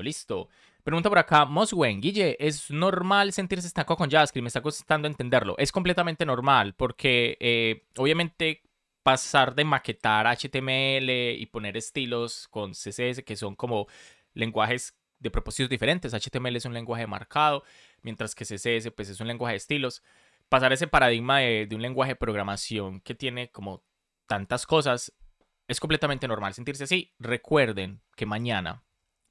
Listo. Pregunta por acá, Moswen, Guille, ¿es normal sentirse estancado con JavaScript? Me está costando entenderlo. Es completamente normal porque eh, obviamente pasar de maquetar HTML y poner estilos con CSS que son como lenguajes de propósitos diferentes. HTML es un lenguaje marcado, mientras que CSS pues, es un lenguaje de estilos. Pasar ese paradigma de un lenguaje de programación que tiene como tantas cosas es completamente normal sentirse así. Recuerden que mañana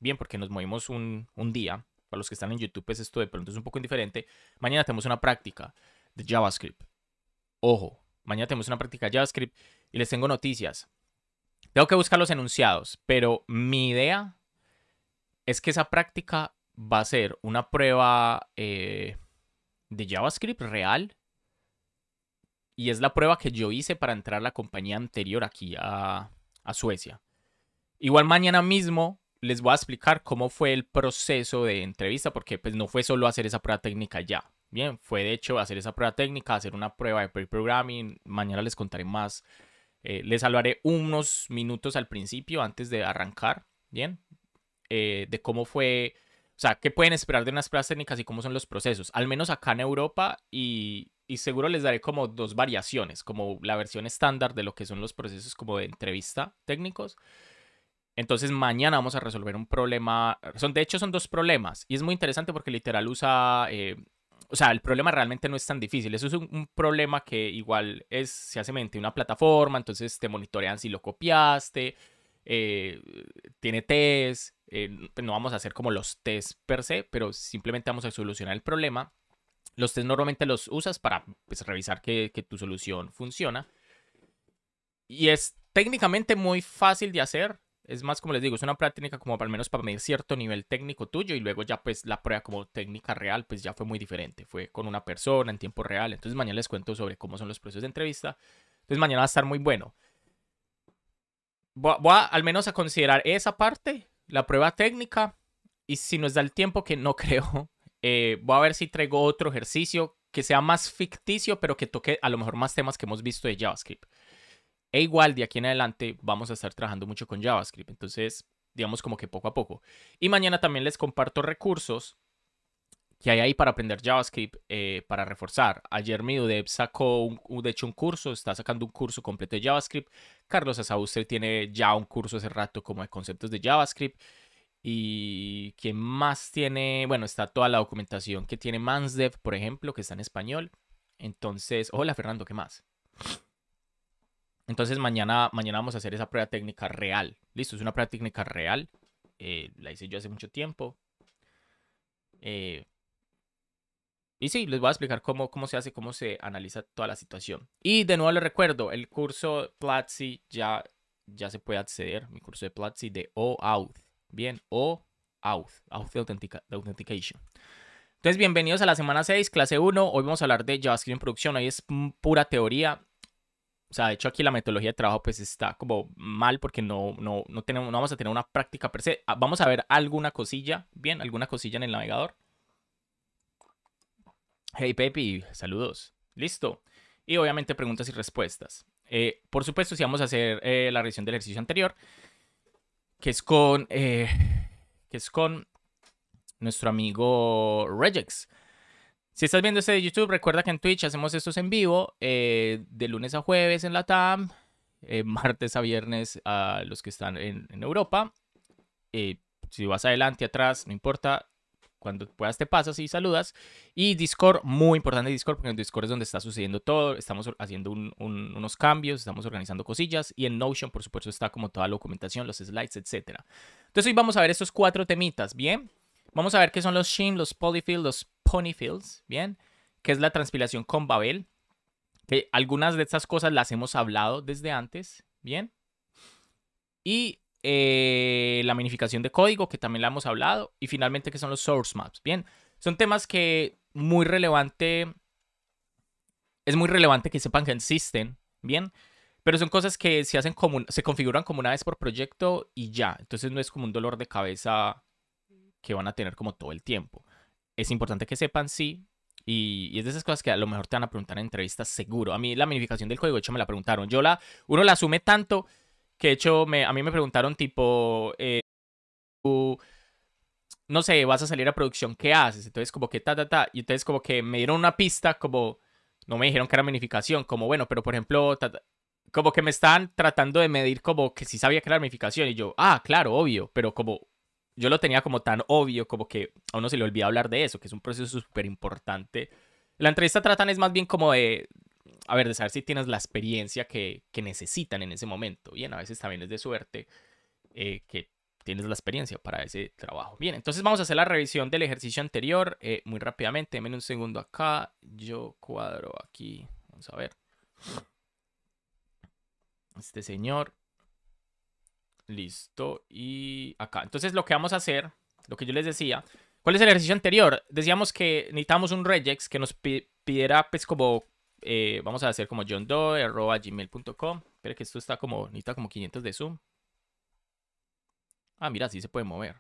bien porque nos movimos un, día. Para los que están en YouTube, es pues esto de pronto es un poco indiferente. Mañana tenemos una práctica de JavaScript. Ojo, mañana tenemos una práctica de JavaScript y les tengo noticias. Tengo que buscar los enunciados, pero mi idea es que esa práctica va a ser una prueba eh, de JavaScript real. Y es la prueba que yo hice para entrar a la compañía anterior aquí a Suecia. Igual mañana mismo les voy a explicar cómo fue el proceso de entrevista, porque pues no fue solo hacer esa prueba técnica ya. Bien, fue de hecho hacer esa prueba técnica, hacer una prueba de pre-programming. Mañana les contaré más. Eh, les hablaré unos minutos al principio, antes de arrancar, bien, eh, de cómo fue, o sea, qué pueden esperar de unas pruebas técnicas y cómo son los procesos. Al menos acá en Europa y, y seguro les daré como dos variaciones, como la versión estándar de lo que son los procesos como de entrevista técnicos entonces mañana vamos a resolver un problema, son, de hecho son dos problemas y es muy interesante porque literal usa, eh, o sea, el problema realmente no es tan difícil, eso es un, problema que igual es, se hace mediante una plataforma, entonces te monitorean si lo copiaste, eh, tiene test, eh, no vamos a hacer como los test per se, pero simplemente vamos a solucionar el problema. Los test normalmente los usas para pues, revisar que, que tu solución funciona. Y es técnicamente muy fácil de hacer, es más, como les digo, es una práctica como como al menos para medir cierto nivel técnico tuyo y luego ya pues la prueba como técnica real pues ya fue muy diferente. Fue con una persona en tiempo real. Entonces mañana les cuento sobre cómo son los procesos de entrevista. Entonces mañana va a estar muy bueno. Voy al menos a considerar esa parte, la prueba técnica. Y si nos da el tiempo, que no creo, eh, voy a ver si traigo otro ejercicio que sea más ficticio, pero que toque a lo mejor más temas que hemos visto de JavaScript. E igual de aquí en adelante vamos a estar trabajando mucho con JavaScript. Entonces, digamos como que poco a poco. Y mañana también les comparto recursos que hay ahí para aprender JavaScript, eh, para reforzar. Ayer mi sacó, un, de hecho, un curso, está sacando un curso completo de JavaScript. Carlos usted tiene ya un curso hace rato como de conceptos de JavaScript. Y quien más tiene, bueno, está toda la documentación que tiene Mansdev, por ejemplo, que está en español. Entonces, hola Fernando, ¿qué más? Entonces mañana, mañana vamos a hacer esa prueba técnica real. Listo, es una prueba técnica real. Eh, la hice yo hace mucho tiempo. Eh, y sí, les voy a explicar cómo, cómo se hace, cómo se analiza toda la situación. Y de nuevo les recuerdo, el curso Platzi ya, ya se puede acceder. Mi curso de Platzi de OAuth. Bien, OAuth. Auth de, Authentication. Entonces, bienvenidos a la semana 6, clase 1. Hoy vamos a hablar de JavaScript en producción. Ahí es pura teoría. O sea, de hecho aquí la metodología de trabajo pues está como mal porque no, no, tenemos, vamos a tener una práctica per se. Ah, vamos a ver alguna cosilla, bien, alguna cosilla en el navegador. Hey Pepe, saludos. Listo. Y obviamente preguntas y respuestas. Eh, por supuesto, si vamos a hacer eh, la revisión del ejercicio anterior, que es con, eh, que es con nuestro amigo Regex. Si estás viendo este de YouTube, recuerda que en Twitch hacemos estos en vivo eh, de lunes a jueves en la TAM, eh, martes a viernes a los que están en, Europa. Eh, si vas adelante, atrás, no importa, cuando puedas te pasas y saludas. Y Discord, muy importante Discord, porque en Discord es donde está sucediendo todo. Estamos haciendo unos cambios, estamos organizando cosillas. Y en Notion, por supuesto, está como toda la documentación, los slides, etc. Entonces hoy vamos a ver estos cuatro temitas, ¿bien? Vamos a ver qué son los shim, los polyfills, los ponyfills, ¿bien? Que es la transpilación con Babel. Que algunas de estas cosas las hemos hablado desde antes, ¿bien? Y eh, la minificación de código, que también la hemos hablado. Y finalmente, qué son los source maps, ¿bien? Son temas que muy relevante... Es muy relevante que sepan que existen, ¿bien? Pero son cosas que se, hacen como, se configuran como una vez por proyecto y ya. Entonces no es como un dolor de cabeza que van a tener como todo el tiempo. Es importante que sepan, sí, y, es de esas cosas que a lo mejor te van a preguntar en entrevistas seguro. A mí la minificación del código, de hecho, me la preguntaron. Yo la, uno la asume tanto que de hecho me, a mí me preguntaron tipo, eh, no sé, vas a salir a producción, ¿qué haces? Entonces como que ta, ta, ta. Y entonces como que me dieron una pista, como, no me dijeron que era minificación, como bueno, pero por ejemplo, como que me están tratando de medir como que si sí sabía que era minificación. Y yo, ah, claro, obvio, pero como yo lo tenía como tan obvio, como que a uno se le olvida hablar de eso, que es un proceso súper importante. La entrevista tratan es más bien como de, a ver, de saber si tienes la experiencia que, necesitan en ese momento. Bien, a veces también es de suerte eh, que tienes la experiencia para ese trabajo. Bien, entonces vamos a hacer la revisión del ejercicio anterior eh, muy rápidamente. Déjenme un segundo acá. Yo cuadro aquí. Vamos a ver. Este señor. Listo. Y acá. Entonces lo que vamos a hacer, lo que yo les decía, ¿cuál es el ejercicio anterior? Decíamos que necesitamos un regex que nos pidiera pues como, eh, vamos a hacer como gmail.com Espera que esto está como, necesita como 500 de zoom. Ah, mira, sí se puede mover.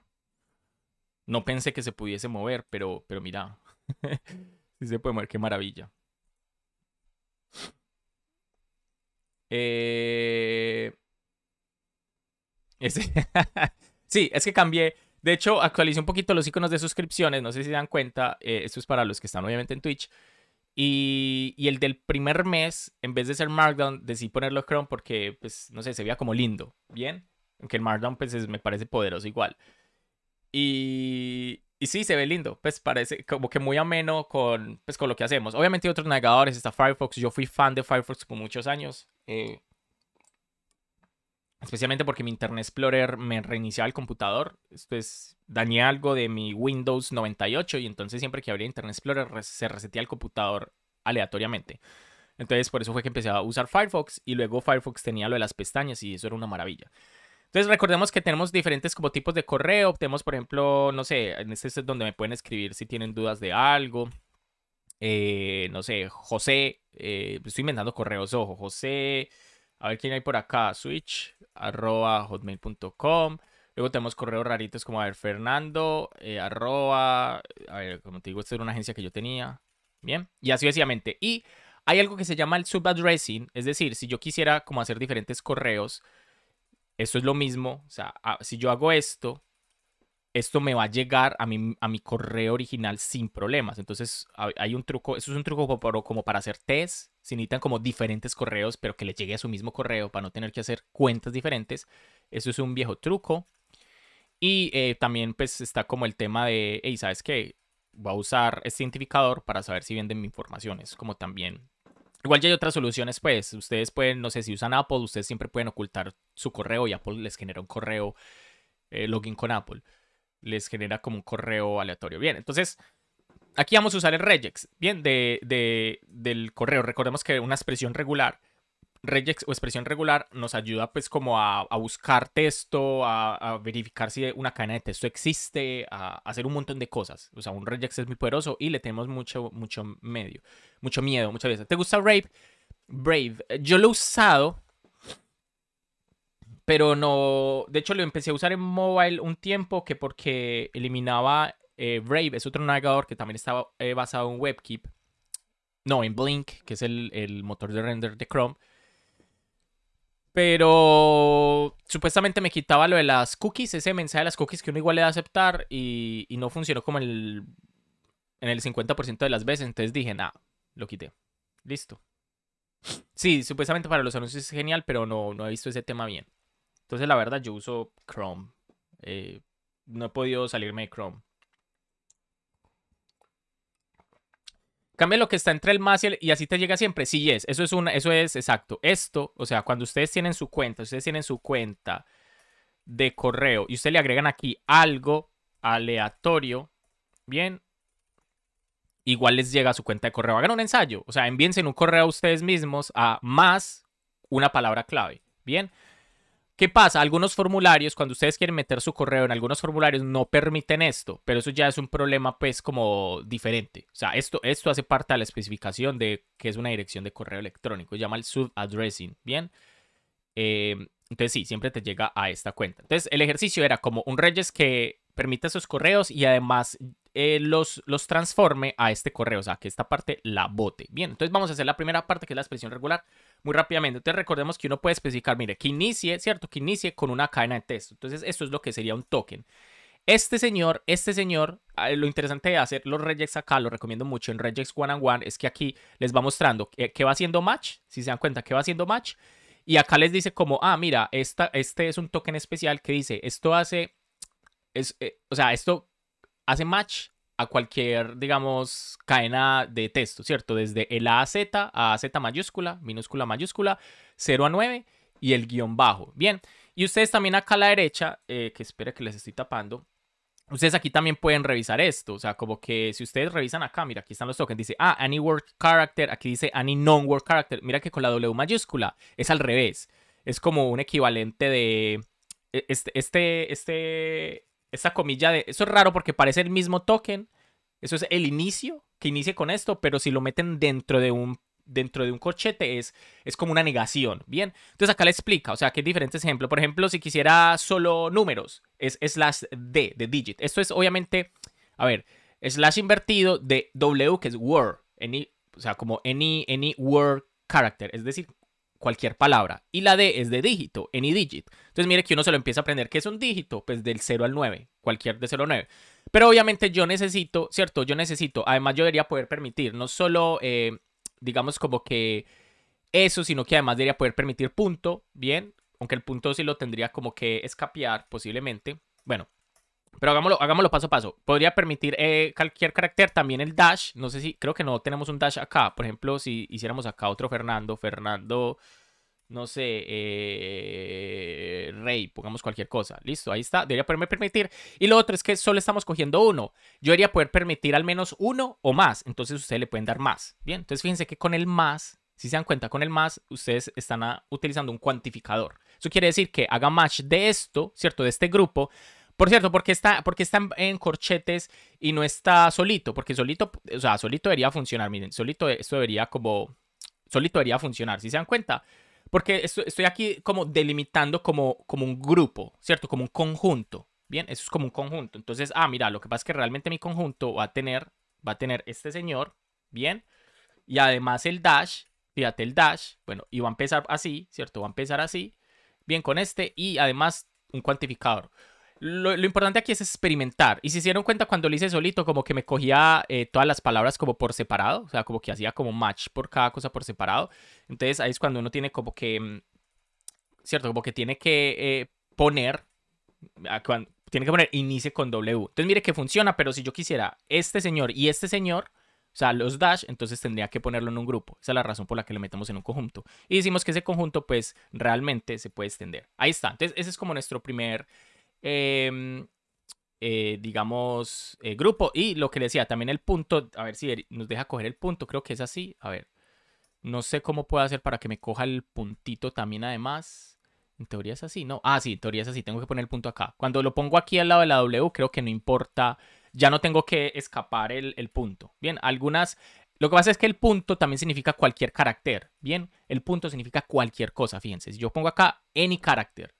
No pensé que se pudiese mover, pero, pero mira. sí se puede mover, qué maravilla. Eh, sí, es que cambié. De hecho, actualicé un poquito los iconos de suscripciones. No sé si se dan cuenta. Eh, esto es para los que están obviamente en Twitch. Y, el del primer mes, en vez de ser Markdown, decidí ponerlo Chrome porque, pues, no sé, se veía como lindo. Bien. Aunque el Markdown, pues, me parece poderoso igual. Y, y sí, se ve lindo. Pues parece como que muy ameno con, pues, con lo que hacemos. Obviamente hay otros navegadores, está Firefox. Yo fui fan de Firefox por muchos años. Eh, especialmente porque mi Internet Explorer me reiniciaba el computador, es pues, dañé algo de mi Windows 98 y entonces siempre que abría Internet Explorer se resetía el computador aleatoriamente. Entonces por eso fue que empecé a usar Firefox y luego Firefox tenía lo de las pestañas y eso era una maravilla. Entonces recordemos que tenemos diferentes como tipos de correo, tenemos por ejemplo, no sé, en este es donde me pueden escribir si tienen dudas de algo, eh, no sé, José, eh, estoy inventando correos, ojo, José... A ver quién hay por acá. Switch, arroba hotmail.com. Luego tenemos correos raritos como a ver, Fernando, eh, arroba. A ver, como te digo, esta era una agencia que yo tenía. Bien. Y así básicamente. Y hay algo que se llama el subaddressing. Es decir, si yo quisiera como hacer diferentes correos, esto es lo mismo. O sea, ah, si yo hago esto, esto me va a llegar a mi, a mi correo original sin problemas. Entonces, hay un truco, eso es un truco como, para hacer test, Si necesitan como diferentes correos, pero que les llegue a su mismo correo para no tener que hacer cuentas diferentes. Eso es un viejo truco. Y eh, también pues está como el tema de, hey, ¿sabes qué? Voy a usar este identificador para saber si venden mi información. Es como también... Igual ya hay otras soluciones, pues. Ustedes pueden, no sé, si usan Apple, ustedes siempre pueden ocultar su correo y Apple les genera un correo eh, login con Apple les genera como un correo aleatorio. Bien, entonces aquí vamos a usar el regex, bien, de, del correo. Recordemos que una expresión regular, regex o expresión regular, nos ayuda pues como a, buscar texto, a, verificar si una cadena de texto existe, a, hacer un montón de cosas. O sea, un regex es muy poderoso y le tenemos mucho, mucho medio, mucho miedo muchas veces. ¿Te gusta Brave? Brave, yo lo he usado, pero no, de hecho lo empecé a usar en mobile un tiempo que porque eliminaba eh, Brave, es otro navegador que también estaba eh, basado en WebKeep, no, en Blink, que es el, motor de render de Chrome. Pero supuestamente me quitaba lo de las cookies, ese mensaje de las cookies que uno igual le da a aceptar y, no funcionó como en el, 50% de las veces. Entonces dije, nada, lo quité. Listo. Sí, supuestamente para los anuncios es genial, pero no, no he visto ese tema bien. Entonces, la verdad, yo uso Chrome. Eh, no he podido salirme de Chrome. Cambia lo que está entre el más y, el, y así te llega siempre. Sí, es. Eso es una, eso es exacto. Esto, o sea, cuando ustedes tienen su cuenta, ustedes tienen su cuenta de correo y ustedes le agregan aquí algo aleatorio, bien, igual les llega a su cuenta de correo. Hagan un ensayo, o sea, envíense un correo a ustedes mismos a más una palabra clave, bien. ¿Qué pasa? Algunos formularios, cuando ustedes quieren meter su correo en algunos formularios, no permiten esto, pero eso ya es un problema pues como diferente. O sea, esto, esto hace parte de la especificación de que es una dirección de correo electrónico, se llama el subaddressing, ¿bien? Eh, entonces sí, siempre te llega a esta cuenta. Entonces el ejercicio era como un Reyes que permite esos correos y además eh, los, los transforme a este correo, o sea, que esta parte la bote. Bien, entonces vamos a hacer la primera parte, que es la expresión regular, muy rápidamente. Entonces recordemos que uno puede especificar, mire, que inicie, ¿cierto? Que inicie con una cadena de texto. Entonces esto es lo que sería un token. Este señor, este señor, ah, lo interesante de hacer los regex acá, lo recomiendo mucho en regex one and one, es que aquí les va mostrando eh, qué va haciendo match, si se dan cuenta qué va haciendo match, y acá les dice como, ah, mira, esta, este es un token especial que dice, esto hace, eh, o sea, esto hace match a cualquier, digamos, cadena de texto, ¿cierto? Desde el A a Z, A Z mayúscula, minúscula mayúscula, 0 a 9 y el guión bajo. Bien, y ustedes también acá a la derecha, eh, que espera que les estoy tapando, Ustedes aquí también pueden revisar esto, o sea, como que si ustedes revisan acá, mira, aquí están los tokens, dice, ah, any word character, aquí dice any non-word character, mira que con la W mayúscula es al revés, es como un equivalente de, e-, este, este, este, esta comilla de... Eso es raro porque parece el mismo token. Eso es el inicio, que inicie con esto, pero si lo meten dentro de un dentro de un corchete es, es como una negación, ¿bien? Entonces acá le explica, o sea, que hay diferentes ejemplos. Por ejemplo, si quisiera solo números, es slash D, de digit. Esto es obviamente, a ver, slash invertido de W, que es word, any, o sea, como any, any word character, es decir, cualquier palabra. Y la D es de dígito, any digit. Entonces mire que uno se lo empieza a aprender que es un dígito, pues del 0 al 9, cualquier de 0 al 9. Pero obviamente yo necesito, ¿cierto? Yo necesito, además yo debería poder permitir, no solo, eh, digamos como que eso, sino que además debería poder permitir punto, bien, aunque el punto sí lo tendría como que escapear posiblemente. Bueno, pero hagámoslo, paso a paso. Podría permitir eh, cualquier carácter, también el dash. No sé si, creo que no tenemos un dash acá. Por ejemplo, si hiciéramos acá otro Fernando, Fernando, no sé, eh, Rey, pongamos cualquier cosa. Listo, ahí está. Debería poderme permitir. Y lo otro es que solo estamos cogiendo uno. Yo debería poder permitir al menos uno o más. Entonces ustedes le pueden dar más. Bien, entonces fíjense que con el más, si se dan cuenta, con el más, ustedes están ah, utilizando un cuantificador. Eso quiere decir que haga match de esto, ¿cierto? De este grupo por cierto, porque está, porque está en corchetes y no está solito? Porque solito, o sea, solito debería funcionar, miren, solito esto debería como, solito debería funcionar, si se dan cuenta. Porque estoy aquí como delimitando como, como un grupo, ¿cierto? Como un conjunto. Bien, eso es como un conjunto. Entonces, ah, mira, lo que pasa es que realmente mi conjunto va a tener, va a tener este señor, bien, y además el dash, fíjate el dash, bueno, y va a empezar así, ¿cierto? Va a empezar así, bien, con este, y además un cuantificador. Lo, importante aquí es experimentar. Y se hicieron cuenta cuando lo hice solito, como que me cogía eh, todas las palabras como por separado, o sea, como que hacía como match por cada cosa por separado. Entonces ahí es cuando uno tiene como que, mm, ¿cierto? Como que tiene que eh, poner, ah, tiene que poner inicio con W. Entonces mire que funciona, pero si yo quisiera este señor y este señor, o sea, los dash, entonces tendría que ponerlo en un grupo. Esa es la razón por la que lo metemos en un conjunto. Y decimos que ese conjunto, pues, realmente se puede extender. Ahí está. Entonces, ese es como nuestro primer Em, eh, digamos, eh, grupo. Y lo que decía, también el punto, a ver si nos deja coger el punto, creo que es así. A ver, no sé cómo puedo hacer para que me coja el puntito también además. En teoría es así, ¿no? Ah, sí, en teoría es así, tengo que poner el punto acá. Cuando lo pongo aquí al lado de la W, creo que no importa, ya no tengo que escapar el, el punto. Bien, algunas lo que pasa es que el punto también significa cualquier carácter. Bien, el punto significa cualquier cosa. Fíjense, si yo pongo acá any carácter,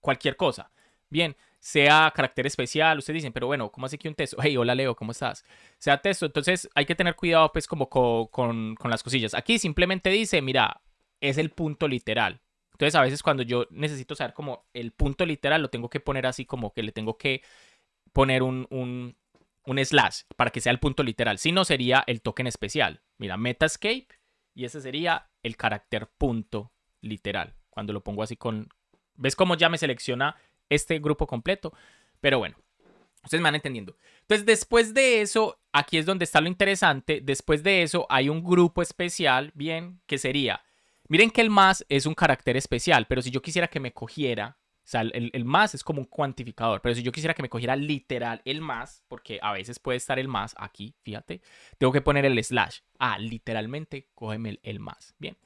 cualquier cosa bien, sea carácter especial, ustedes dicen, pero bueno, ¿cómo hace que un texto? Hey, hola Leo, ¿cómo estás? Sea texto, entonces hay que tener cuidado pues como con, las cosillas. Aquí simplemente dice, mira, es el punto literal. Entonces a veces cuando yo necesito saber como el punto literal, lo tengo que poner así como que le tengo que poner un, un slash para que sea el punto literal. Si no, sería el token especial. Mira, Metascape y ese sería el carácter punto literal. Cuando lo pongo así con... ¿Ves cómo ya me selecciona este grupo completo. Pero bueno, ustedes me van entendiendo. Entonces, después de eso, aquí es donde está lo interesante. Después de eso, hay un grupo especial, bien, que sería. Miren que el más es un carácter especial, pero si yo quisiera que me cogiera, o sea, el, más es como un cuantificador, pero si yo quisiera que me cogiera literal el más, porque a veces puede estar el más aquí, fíjate, tengo que poner el slash. Ah, literalmente, cógeme el, el más. Bien.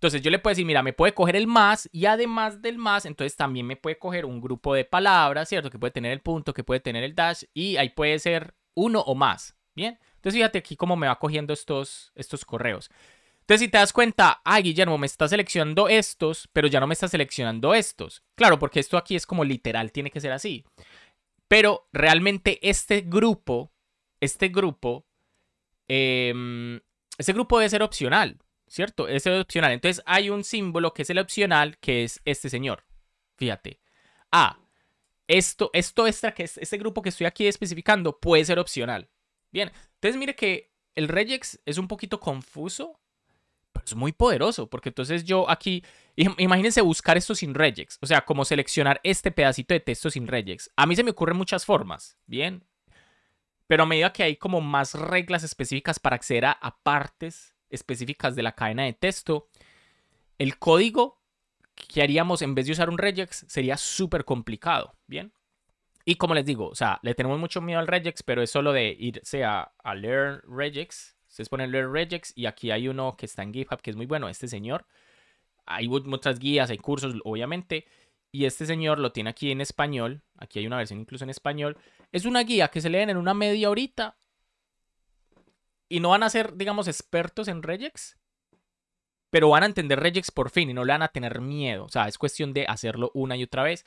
Entonces yo le puedo decir, mira, me puede coger el más y además del más, entonces también me puede coger un grupo de palabras, ¿cierto? Que puede tener el punto, que puede tener el dash y ahí puede ser uno o más, ¿bien? Entonces fíjate aquí cómo me va cogiendo estos, estos correos. Entonces, si te das cuenta, ah, Guillermo, me está seleccionando estos, pero ya no me está seleccionando estos. Claro, porque esto aquí es como literal, tiene que ser así. Pero realmente este grupo, este grupo, este grupo debe ser opcional. ¿cierto? Ese es opcional. Entonces hay un símbolo que es el opcional, que es este señor. Fíjate. Ah, esto, esto extra, que este grupo que estoy aquí especificando, puede ser opcional. Bien, entonces mire que el regex es un poquito confuso, pero es muy poderoso, porque entonces yo aquí, imagínense buscar esto sin regex, o sea, como seleccionar este pedacito de texto sin regex. A mí se me ocurren muchas formas, bien, pero a medida que hay como más reglas específicas para acceder a partes específicas de la cadena de texto. El código que haríamos en vez de usar un regex sería súper complicado, ¿bien? Y como les digo, o sea, le tenemos mucho miedo al regex, pero es solo de irse a, learn regex. Ustedes ponen learn regex y aquí hay uno que está en GitHub que es muy bueno, este señor. Hay muchas guías, hay cursos, obviamente. Y este señor lo tiene aquí en español. Aquí hay una versión incluso en español. Es una guía que se leen en una media horita y no van a ser, digamos, expertos en regex, pero van a entender regex por fin y no le van a tener miedo. O sea, es cuestión de hacerlo una y otra vez.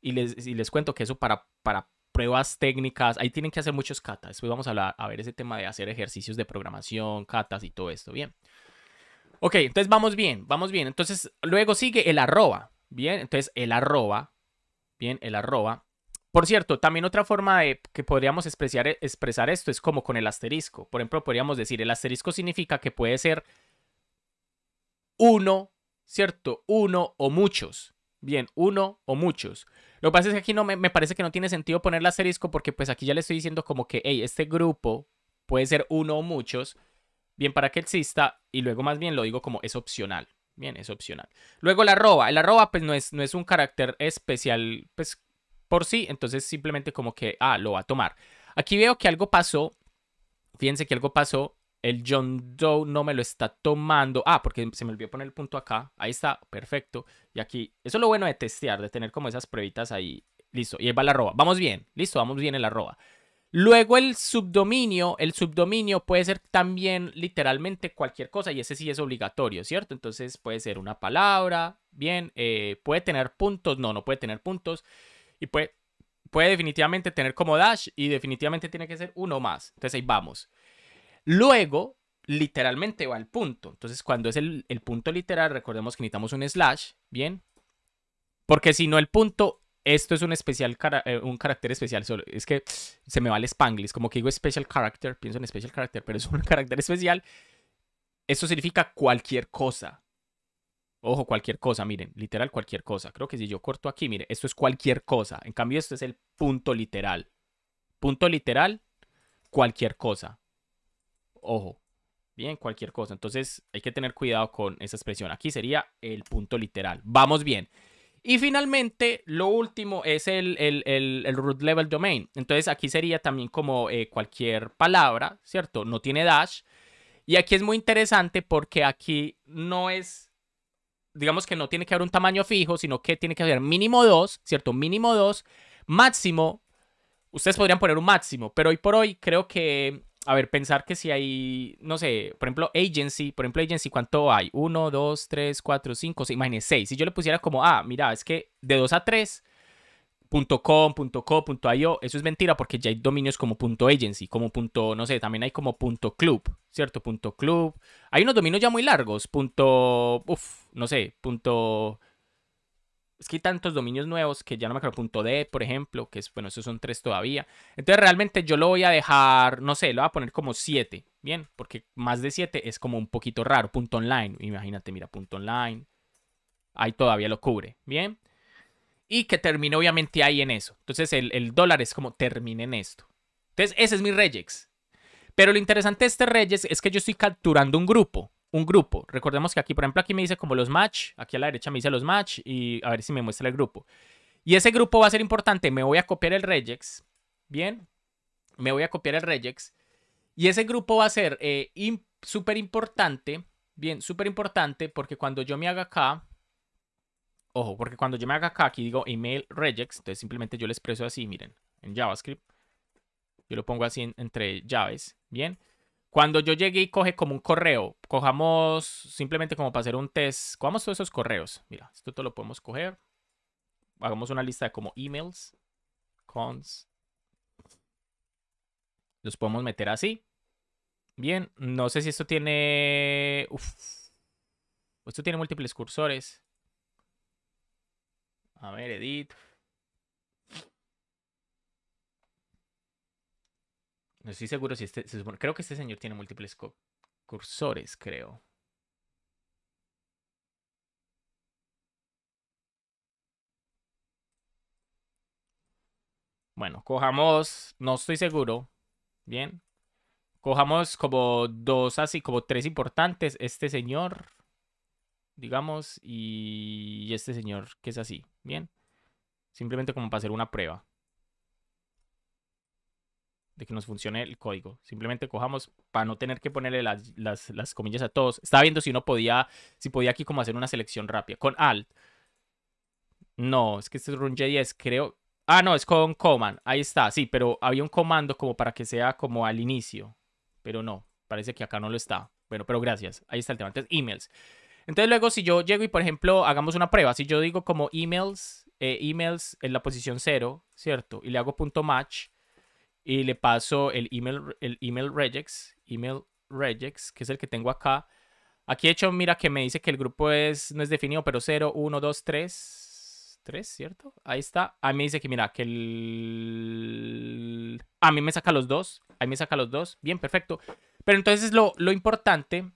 Y les, cuento que eso para, para pruebas técnicas, ahí tienen que hacer muchos catas. Después vamos a, a ver ese tema de hacer ejercicios de programación, catas y todo esto. Bien. Ok, entonces vamos bien, vamos bien. Entonces luego sigue el arroba. Bien, entonces el arroba. Bien, el arroba por cierto, también otra forma de que podríamos eh, expresar, esto es como con el asterisco. Por ejemplo, podríamos decir, el asterisco significa que puede ser uno, ¿cierto? Uno o muchos. Bien, uno o muchos. Lo que pasa es que aquí no me, parece que no tiene sentido poner el asterisco porque pues aquí ya le estoy diciendo como que, hey, este grupo puede ser uno o muchos. Bien, para que exista. Y luego más bien lo digo como es opcional. Bien, es opcional. Luego la arroba. El arroba pues no es, no es un carácter especial pues por sí, entonces simplemente como que, ah, lo va a tomar. Aquí veo que algo pasó, fíjense que algo pasó, el John Doe no me lo está tomando, ah, porque se me olvidó poner el punto acá, ahí está, perfecto, y aquí, eso es lo bueno de testear, de tener como esas pruebas ahí, listo, y ahí va la arroba, vamos bien, listo, vamos bien en la arroba. Luego el subdominio, el subdominio puede ser también literalmente cualquier cosa y ese sí es obligatorio, ¿cierto? Entonces puede ser una palabra, bien, eh, puede tener puntos, no, no puede tener puntos. Y puede, definitivamente tener como dash y definitivamente tiene que ser uno más. Entonces ahí vamos. Luego, literalmente va el punto. Entonces cuando es el, punto literal, recordemos que necesitamos un slash, ¿bien? Porque si no el punto, esto es un especial, eh, un carácter especial. es que se me va el spanglish. Como que digo special character, pienso en special character, pero es un carácter especial. Esto significa cualquier cosa. Ojo, cualquier cosa, miren, literal cualquier cosa. Creo que si yo corto aquí, miren, esto es cualquier cosa. En cambio, esto es el punto literal. Punto literal, cualquier cosa. Ojo, bien, cualquier cosa. Entonces hay que tener cuidado con esa expresión. Aquí sería el punto literal. Vamos bien. Y finalmente, lo último es el, root level domain. Entonces aquí sería también como eh, cualquier palabra, ¿cierto? No tiene dash. Y aquí es muy interesante porque aquí no es digamos que no tiene que haber un tamaño fijo, sino que tiene que haber mínimo dos, ¿cierto? Mínimo dos, máximo. Ustedes podrían poner un máximo, pero hoy por hoy creo que, a ver, pensar que si hay, no sé, por ejemplo, agency, por ejemplo, agency, ¿cuánto hay? Uno, dos, tres, cuatro, cinco, seis, imagínense, seis. Si yo le pusiera como, ah, mira, es que de dos a tres .com, .co, eso es mentira porque ya hay dominios como .agency, como punto, no sé, también hay como punto .club, ¿cierto? .club. Hay unos dominios ya muy largos, punto, uf, no sé, punto... Es que hay tantos dominios nuevos que ya no me acuerdo, punto .d, por ejemplo, que es, bueno, esos son tres todavía. Entonces realmente yo lo voy a dejar, no sé, lo voy a poner como siete, ¿bien? Porque más de siete es como un poquito raro, punto .online, imagínate, mira, punto .online, ahí todavía lo cubre, ¿bien? bien y que termine obviamente ahí en eso. Entonces el, el dólar es como termine en esto. Entonces ese es mi regex. Pero lo interesante de este regex es que yo estoy capturando un grupo. Un grupo. Recordemos que aquí, por ejemplo, aquí me dice como los match. Aquí a la derecha me dice los match. Y a ver si me muestra el grupo. Y ese grupo va a ser importante. Me voy a copiar el regex. Bien. Me voy a copiar el regex. Y ese grupo va a ser eh, súper importante. Bien, súper importante. Porque cuando yo me haga acá. Ojo, porque cuando yo me haga acá, aquí digo email regex, entonces simplemente yo lo expreso así, miren, en JavaScript. Yo lo pongo así entre llaves, ¿bien? Cuando yo llegue y coge como un correo, cojamos simplemente como para hacer un test, cojamos todos esos correos. Mira, esto todo lo podemos coger. Hagamos una lista de como emails, cons. Los podemos meter así. Bien, no sé si esto tiene... Uf. Esto tiene múltiples cursores. A ver, edit. No estoy seguro si este. creo que este señor tiene múltiples cursores, creo. Bueno, cojamos. No estoy seguro. Bien. Cojamos como dos así, como tres importantes. Este señor digamos, y este señor que es así, ¿bien? Simplemente como para hacer una prueba de que nos funcione el código. Simplemente cojamos para no tener que ponerle las, comillas a todos. Estaba viendo si uno podía, si podía aquí como hacer una selección rápida. Con alt. No, es que este es run 10 creo. Ah, no, es con command. Ahí está, sí, pero había un comando como para que sea como al inicio. Pero no, parece que acá no lo está. Bueno, pero gracias. Ahí está el tema. Entonces, emails. Entonces luego si yo llego y por ejemplo hagamos una prueba, si yo digo como emails, eh, emails en la posición 0, ¿cierto? Y le hago punto match y le paso el email, el email regex, email regex, que es el que tengo acá. Aquí de hecho mira que me dice que el grupo es, no es definido, pero 0, 1, 2, 3, 3, ¿cierto? Ahí está. Ahí me dice que mira que el... A mí me saca los dos, Ahí me saca los dos, bien, perfecto. Pero entonces lo, lo importante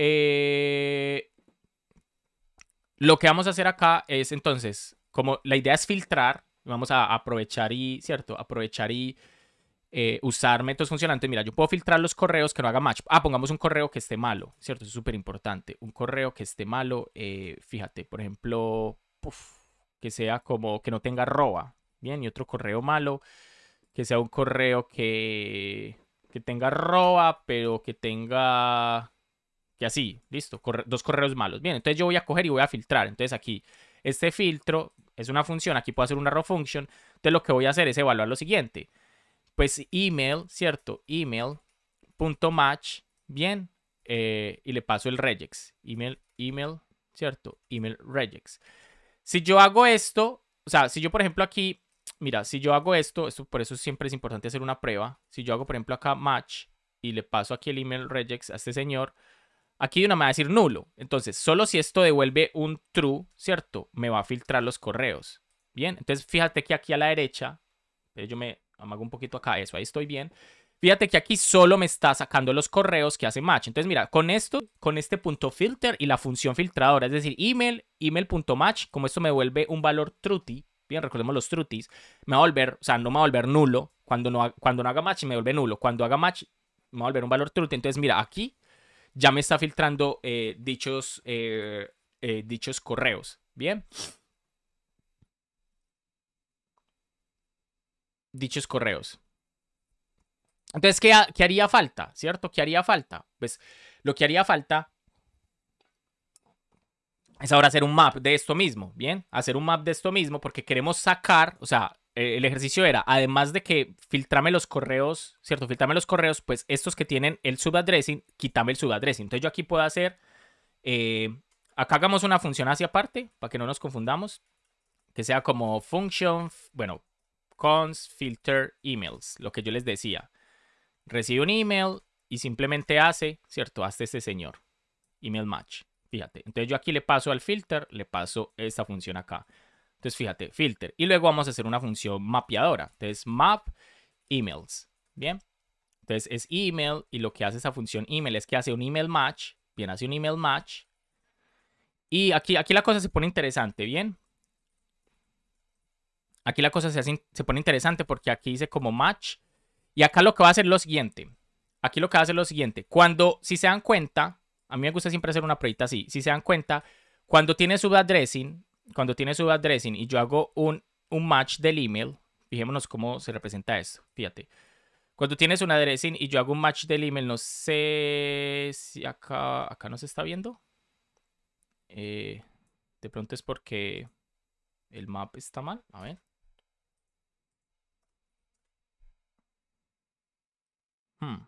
eh, lo que vamos a hacer acá es entonces, como la idea es filtrar, vamos a aprovechar y, ¿cierto? Aprovechar y eh, usar métodos funcionantes. Mira, yo puedo filtrar los correos que no haga match. Ah, pongamos un correo que esté malo, ¿cierto? es súper importante. Un correo que esté malo, eh, fíjate, por ejemplo, que sea como que no tenga arroba, ¿bien? Y otro correo malo, que sea un correo que, que tenga arroba, pero que tenga que así, listo, dos correos malos. Bien, entonces yo voy a coger y voy a filtrar. Entonces aquí, este filtro es una función, aquí puedo hacer una row function. Entonces lo que voy a hacer es evaluar lo siguiente. Pues email, ¿cierto? Email.match, bien, eh, y le paso el regex. Email, email, ¿cierto? Email regex. Si yo hago esto, o sea, si yo por ejemplo aquí, mira, si yo hago esto, esto por eso siempre es importante hacer una prueba. Si yo hago por ejemplo acá match y le paso aquí el email regex a este señor, Aquí de una me va a decir nulo. Entonces, solo si esto devuelve un true, ¿cierto? Me va a filtrar los correos. Bien, entonces fíjate que aquí a la derecha, eh, yo me amago un poquito acá, eso, ahí estoy bien. Fíjate que aquí solo me está sacando los correos que hace match. Entonces, mira, con esto, con este punto filter y la función filtradora, es decir, email, email.match, como esto me devuelve un valor truty, bien, recordemos los trutis, me va a volver, o sea, no me va a volver nulo. Cuando no, cuando no haga match, me vuelve nulo. Cuando haga match, me va a volver un valor truty. Entonces, mira, aquí ya me está filtrando eh, dichos, eh, eh, dichos correos. Bien. Dichos correos. Entonces, ¿qué, ¿qué, haría falta? ¿Cierto? ¿Qué haría falta? Pues lo que haría falta es ahora hacer un map de esto mismo, ¿bien? Hacer un map de esto mismo porque queremos sacar, o sea, eh, el ejercicio era, además de que filtrame los correos, ¿cierto? Filtrame los correos, pues estos que tienen el subaddressing, quítame el subaddressing. Entonces yo aquí puedo hacer, eh, acá hagamos una función hacia aparte, para que no nos confundamos, que sea como function, bueno, cons filter emails, lo que yo les decía. Recibe un email y simplemente hace, ¿cierto? Hace este señor, email match. Fíjate, entonces yo aquí le paso al filter, le paso esta función acá. Entonces, fíjate, filter. Y luego vamos a hacer una función mapeadora. Entonces, map emails. Bien. Entonces, es email y lo que hace esa función email es que hace un email match. Bien, hace un email match. Y aquí, aquí la cosa se pone interesante, ¿bien? Aquí la cosa se, se pone interesante porque aquí dice como match. Y acá lo que va a hacer es lo siguiente. Aquí lo que va a hacer es lo siguiente. Cuando, si se dan cuenta, a mí me gusta siempre hacer una pruebita así. Si se dan cuenta, cuando tiene subaddressing, cuando tienes su addressing y yo hago un, un match del email, fijémonos cómo se representa esto, fíjate. Cuando tienes un addressing y yo hago un match del email, no sé si acá, acá no se está viendo. Eh, de pronto es porque el map está mal. A ver. Hmm.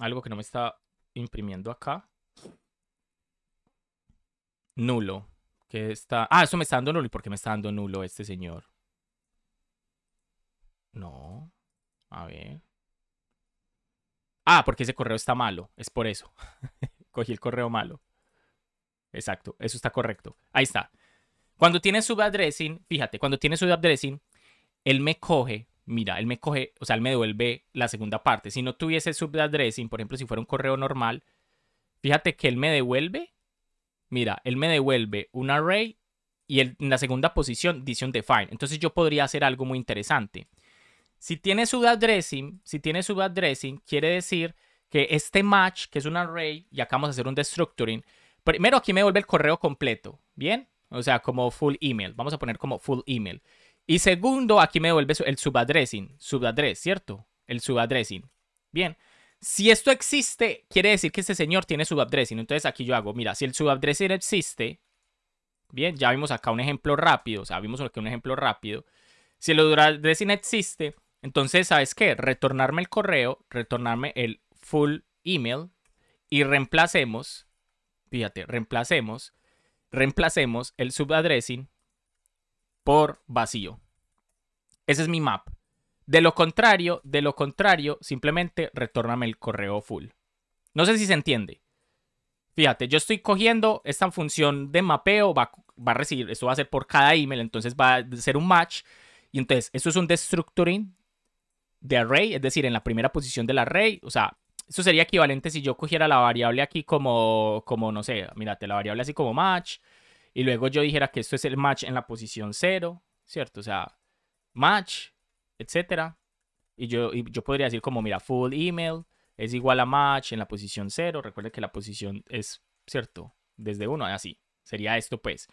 Algo que no me está imprimiendo acá. Nulo. Que está... Ah, eso me está dando nulo. ¿Y por qué me está dando nulo este señor? No. A ver. Ah, porque ese correo está malo. Es por eso. Cogí el correo malo. Exacto. Eso está correcto. Ahí está. Cuando tiene subaddressing, fíjate, cuando tiene subaddressing, él me coge, mira, él me coge, o sea, él me devuelve la segunda parte. Si no tuviese subaddressing, por ejemplo, si fuera un correo normal, fíjate que él me devuelve mira, él me devuelve un array y en la segunda posición dice un define. Entonces yo podría hacer algo muy interesante. Si tiene subaddressing, si tiene subaddressing, quiere decir que este match, que es un array, y acá vamos a hacer un destructuring, primero aquí me devuelve el correo completo, ¿bien? O sea, como full email, vamos a poner como full email. Y segundo, aquí me devuelve el subaddressing, subaddress, ¿cierto? El subaddressing. Bien, si esto existe, quiere decir que este señor tiene subaddressing. Entonces aquí yo hago, mira, si el subaddressing existe, bien, ya vimos acá un ejemplo rápido, o sea, vimos aquí un ejemplo rápido. Si el subadresing existe, entonces, ¿sabes qué? Retornarme el correo, retornarme el full email y reemplacemos, fíjate, reemplacemos, reemplacemos el subaddressing por vacío. Ese es mi map. De lo contrario, de lo contrario, simplemente retórname el correo full. No sé si se entiende. Fíjate, yo estoy cogiendo esta función de mapeo, va, a recibir, esto va a ser por cada email, entonces va a ser un match. Y entonces, esto es un destructuring de array, es decir, en la primera posición del array. O sea, eso sería equivalente si yo cogiera la variable aquí como, como no sé, mírate, la variable así como match. Y luego yo dijera que esto es el match en la posición 0, ¿cierto? O sea, match etcétera. Y yo, yo podría decir como, mira, full email es igual a match en la posición 0. recuerde que la posición es, ¿cierto? Desde 1, así. Sería esto, pues.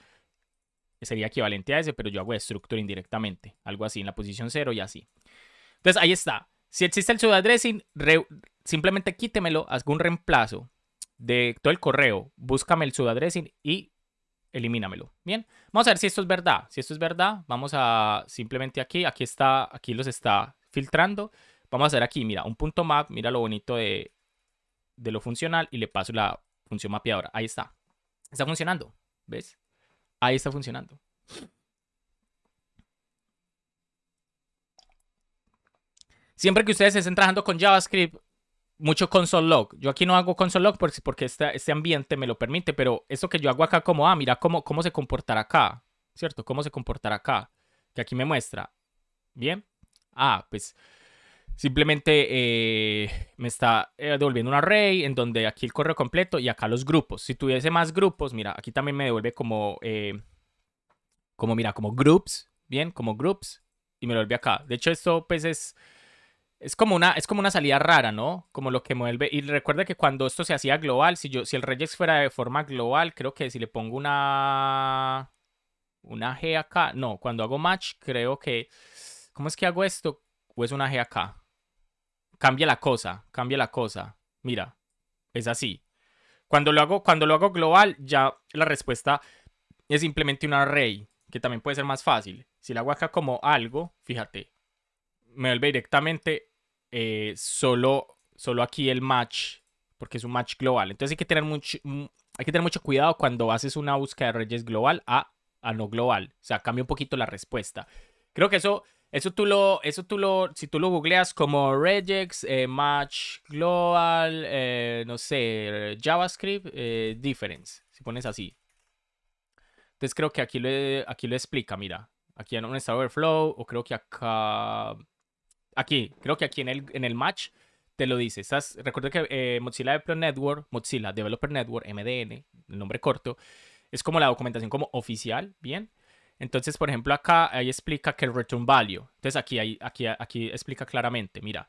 Sería equivalente a ese, pero yo hago structure indirectamente. Algo así, en la posición 0 y así. Entonces, ahí está. Si existe el subaddressing, simplemente quítemelo, haz un reemplazo de todo el correo. Búscame el subaddressing y elimínamelo. Bien, vamos a ver si esto es verdad. Si esto es verdad, vamos a simplemente aquí, aquí está, aquí los está filtrando. Vamos a hacer aquí, mira, un punto map, mira lo bonito de, de lo funcional y le paso la función mapeadora. Ahí está. Está funcionando, ¿ves? Ahí está funcionando. Siempre que ustedes estén trabajando con JavaScript, mucho console log. Yo aquí no hago console log porque, porque este, este ambiente me lo permite, pero eso que yo hago acá como, ah, mira cómo, cómo se comportará acá, ¿cierto? Cómo se comportará acá, que aquí me muestra. Bien. Ah, pues simplemente eh, me está eh, devolviendo un array en donde aquí el correo completo y acá los grupos. Si tuviese más grupos, mira, aquí también me devuelve como, eh, como mira, como groups, bien, como groups, y me lo devuelve acá. De hecho, esto pues es es como, una, es como una salida rara, ¿no? Como lo que mueve. Y recuerda que cuando esto se hacía global, si, yo, si el regex fuera de forma global, creo que si le pongo una. Una G acá. No, cuando hago match, creo que. ¿Cómo es que hago esto? ¿O es una G acá? Cambia la cosa, cambia la cosa. Mira, es así. Cuando lo hago, cuando lo hago global, ya la respuesta es simplemente una array, que también puede ser más fácil. Si la hago acá como algo, fíjate, me vuelve directamente eh, solo, solo aquí el match, porque es un match global. Entonces hay que tener mucho, hay que tener mucho cuidado cuando haces una búsqueda de regex global a, no global. O sea, cambia un poquito la respuesta. Creo que eso, eso tú lo, eso tú lo, si tú lo googleas como regex, eh, match global, eh, no sé, JavaScript, difference, si pones así. Entonces creo que aquí lo, aquí explica, mira. Aquí en un Overflow, o creo que acá Aquí, creo que aquí en el, en el match te lo dice. recuerda que eh, Mozilla Developer Network, Mozilla Developer Network, MDN, el nombre corto, es como la documentación como oficial, ¿bien? Entonces, por ejemplo, acá ahí explica que el return value. Entonces, aquí, ahí, aquí, aquí explica claramente, mira,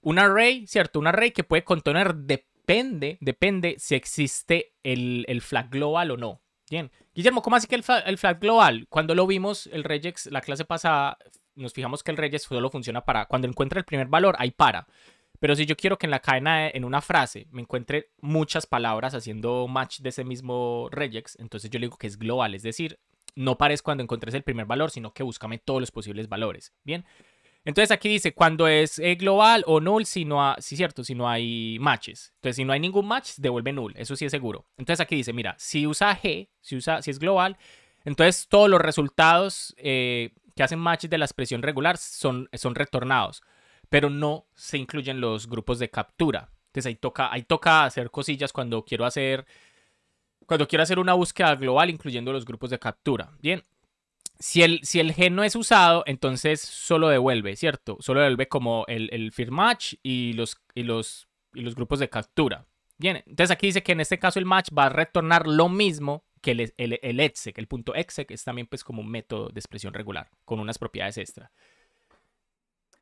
un array, ¿cierto? Un array que puede contener, depende, depende si existe el, el flag global o no. Bien, Guillermo, ¿cómo así que el, flag global? Cuando lo vimos, el regex, la clase pasada, nos fijamos que el regex solo funciona para cuando encuentra el primer valor, ahí para. Pero si yo quiero que en la cadena, en una frase, me encuentre muchas palabras haciendo match de ese mismo regex, entonces yo le digo que es global, es decir, no pares cuando encuentres el primer valor, sino que búscame todos los posibles valores. Bien. Entonces aquí dice cuando es eh, global o null si no, cierto, si no hay matches. Entonces si no hay ningún match, devuelve null, eso sí es seguro. Entonces aquí dice, mira, si usa G, si, usa, si es global, entonces todos los resultados eh, que hacen matches de la expresión regular son, son retornados, pero no se incluyen los grupos de captura. Entonces ahí toca, ahí toca hacer cosillas cuando quiero hacer, cuando quiero hacer una búsqueda global incluyendo los grupos de captura. Bien, si el, si el gen no es usado, entonces solo devuelve, ¿cierto? Solo devuelve como el, el firm match y los, los, los grupos de captura. Bien, entonces aquí dice que en este caso el match va a retornar lo mismo que el, el, el exec, el punto exec es también pues como un método de expresión regular, con unas propiedades extra.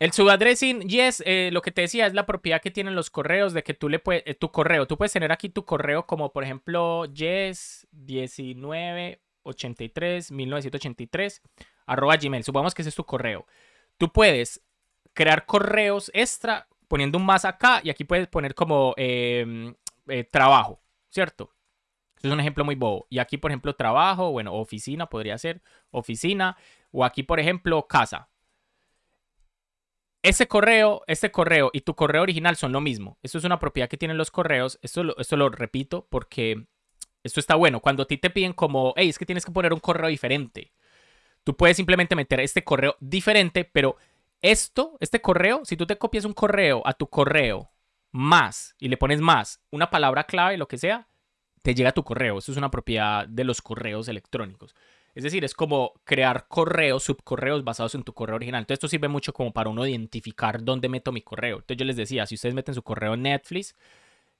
El Subaddressing yes, eh, lo que te decía es la propiedad que tienen los correos de que tú le puedes, eh, tu correo, tú puedes tener aquí tu correo como por ejemplo yes19 83 1983 arroba gmail. Supongamos que ese es tu correo. Tú puedes crear correos extra poniendo un más acá y aquí puedes poner como em, eh, trabajo, ¿cierto? Eso es un ejemplo muy bobo. Y aquí, por ejemplo, trabajo, bueno, oficina podría ser, oficina, o aquí, por ejemplo, casa. Ese correo, este correo y tu correo original son lo mismo. Esto es una propiedad que tienen los correos. Esto, esto lo repito porque esto está bueno. Cuando a ti te piden como, hey, es que tienes que poner un correo diferente. Tú puedes simplemente meter este correo diferente, pero esto, este correo, si tú te copias un correo a tu correo más y le pones más, una palabra clave, lo que sea, te llega a tu correo. Eso es una propiedad de los correos electrónicos. Es decir, es como crear correos, subcorreos basados en tu correo original. Entonces, esto sirve mucho como para uno identificar dónde meto mi correo. Entonces, yo les decía, si ustedes meten su correo en Netflix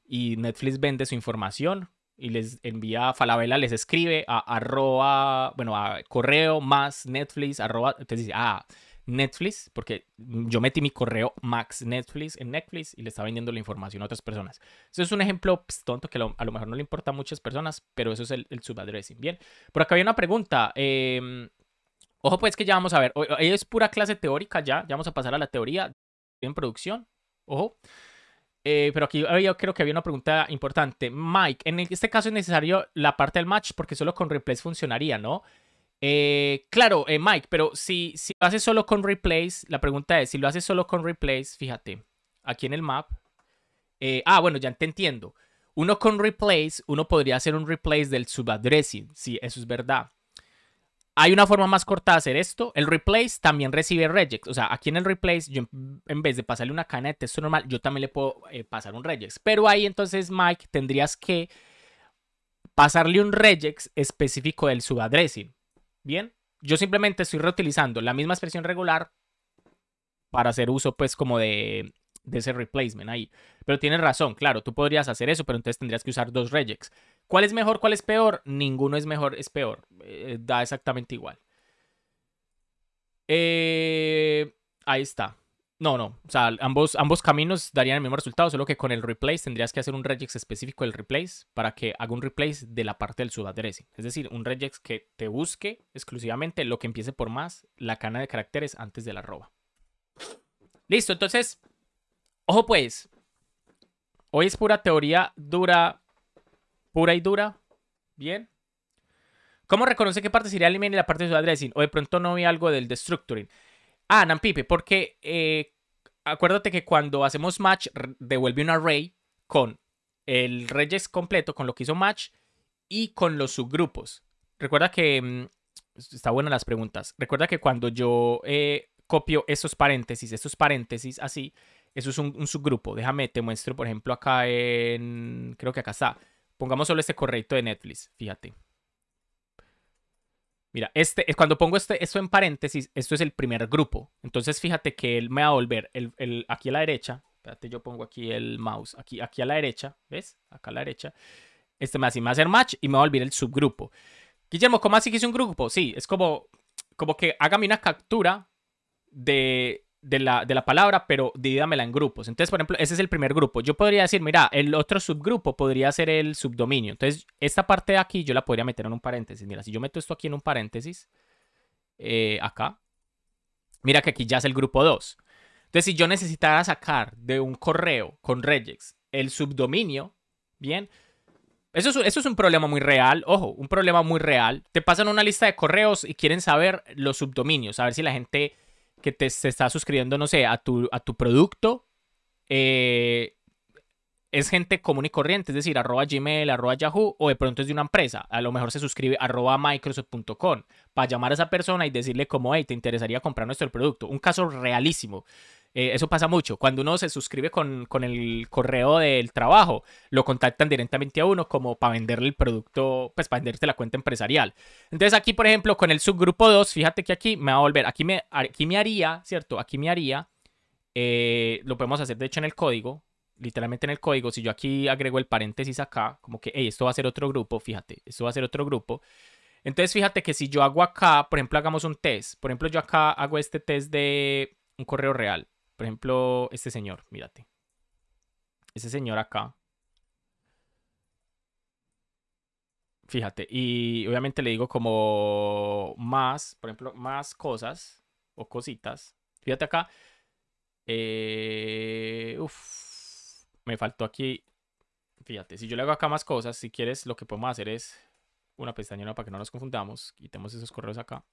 y Netflix vende su información, y les envía, Falabella les escribe a bueno, a correo más Netflix, arroba, entonces dice, ah, Netflix, porque yo metí mi correo Max Netflix en Netflix y le está vendiendo la información a otras personas. Eso es un ejemplo pues, tonto que a lo mejor no le importa a muchas personas, pero eso es el, subaddressing Bien, por acá había una pregunta. Em, ojo, pues que ya vamos a ver. es pura clase teórica ya. Ya vamos a pasar a la teoría en producción. Ojo. Eh, pero aquí yo creo que había una pregunta importante. Mike, en este caso es necesario la parte del match porque solo con replace funcionaría, ¿no? Eh, claro, eh, Mike, pero si, si lo haces solo con replace la pregunta es, si lo haces solo con replace fíjate, aquí en el map. ah, bueno, ya te entiendo. Uno con replace uno podría hacer un replace del subadresing sí, eso es verdad. Hay una forma más corta de hacer esto. El replace también recibe regex. O sea, aquí en el replace, en vez de pasarle una cadena de texto normal, yo también le puedo eh, pasar un regex. Pero ahí entonces, Mike, tendrías que pasarle un regex específico del subaddressing. Bien, yo simplemente estoy reutilizando la misma expresión regular para hacer uso, pues, como de de ese replacement ahí. Pero tienes razón, claro, tú podrías hacer eso, pero entonces tendrías que usar dos regex. ¿Cuál es mejor, cuál es peor? Ninguno es mejor, es peor. Eh, da exactamente igual. Eh, ahí está. No, no. O sea, ambos, ambos caminos darían el mismo resultado, solo que con el replace tendrías que hacer un regex específico del replace para que haga un replace de la parte del subaddressing. Es decir, un regex que te busque exclusivamente lo que empiece por más la cana de caracteres antes de la arroba. Listo, entonces Ojo pues, hoy es pura teoría dura, pura y dura. Bien. ¿Cómo reconoce qué parte sería el y la parte de su addressing? O de pronto no vi algo del destructuring. Ah, Nampipe, porque eh, acuérdate que cuando hacemos match devuelve un array con el regex completo, con lo que hizo match y con los subgrupos. Recuerda que mm, está buena las preguntas. Recuerda que cuando yo eh, copio esos paréntesis, esos paréntesis así, eso es un, subgrupo. Déjame, te muestro, por ejemplo, acá en... Creo que acá está. Pongamos solo este correcto de Netflix, fíjate. Mira, este, cuando pongo este, esto en paréntesis, esto es el primer grupo. Entonces, fíjate que él me va a volver el, aquí a la derecha. Espérate, yo pongo aquí el mouse. Aquí, aquí a la derecha, ¿ves? Acá a la derecha. Este me hace, me va a hacer match y me va a volver el subgrupo. Guillermo, ¿cómo así que es un grupo? Sí, es como, como que hágame una captura de, de la, palabra, pero divídamela en grupos. Entonces, por ejemplo, ese es el primer grupo. Yo podría decir, mira, el otro subgrupo podría ser el subdominio. Entonces, esta parte de aquí yo la podría meter en un paréntesis. Mira, si yo meto esto aquí en un paréntesis, eh, acá, mira que aquí ya es el grupo 2. Entonces, si yo necesitara sacar de un correo con regex el subdominio, bien, eso es, eso es, un problema muy real, ojo, un problema muy real. Te pasan una lista de correos y quieren saber los subdominios, A ver si la gente que te, se está suscribiendo, no sé, a tu, a tu producto, eh, es gente común y corriente, es decir, arroba Gmail, arroba Yahoo, o de pronto es de una empresa, a lo mejor se suscribe arroba microsoft.com para llamar a esa persona y decirle como, hey, te interesaría comprar nuestro producto. Un caso realísimo. Eh, eso pasa mucho. Cuando uno se suscribe con, el correo del trabajo, lo contactan directamente a uno como para venderle el producto, pues para venderte la cuenta empresarial. Entonces aquí, por ejemplo, con el subgrupo 2, fíjate que aquí me va a volver, aquí me, aquí me haría, ¿cierto? Aquí me haría, eh, lo podemos hacer de hecho en el código, literalmente en el código, si yo aquí agrego el paréntesis acá, como que, hey, esto va a ser otro grupo, fíjate, esto va a ser otro grupo. Entonces, fíjate que si yo hago acá, por ejemplo, hagamos un test. Por ejemplo, yo acá hago este test de un correo real. Por ejemplo, este señor, mírate. Ese señor acá. Fíjate, y obviamente le digo como más, por ejemplo, más cosas o cositas. Fíjate acá. Eh, me faltó aquí. Fíjate, si yo le hago acá más cosas, si quieres, lo que podemos hacer es una pestaña para que no nos confundamos. Quitemos esos correos acá.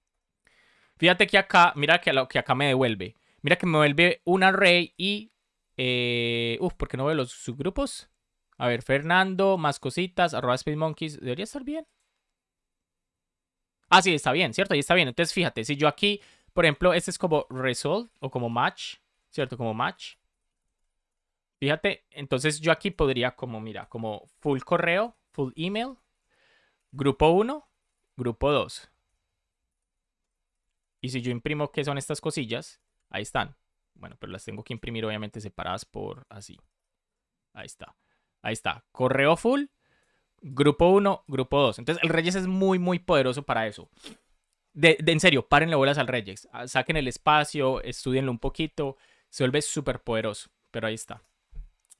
Fíjate que acá, mira que, lo, que acá me devuelve. Mira que me vuelve un array y... Eh, uf, porque no veo los subgrupos. A ver, Fernando, más cositas, arroba speedmonkeys. Debería estar bien. Ah, sí, está bien, ¿cierto? Ahí está bien. Entonces, fíjate, si yo aquí, por ejemplo, este es como result o como match, ¿cierto? Como match. Fíjate, entonces yo aquí podría como, mira, como full correo, full email, grupo 1, grupo 2. Y si yo imprimo qué son estas cosillas, Ahí están. Bueno, pero las tengo que imprimir obviamente separadas por así. Ahí está. Ahí está. Correo full, grupo 1, grupo 2. Entonces el Reyes es muy, muy poderoso para eso. De, en serio, párenle bolas al Reyes. Ah, saquen el espacio, estudienlo un poquito. Se vuelve súper poderoso. Pero ahí está.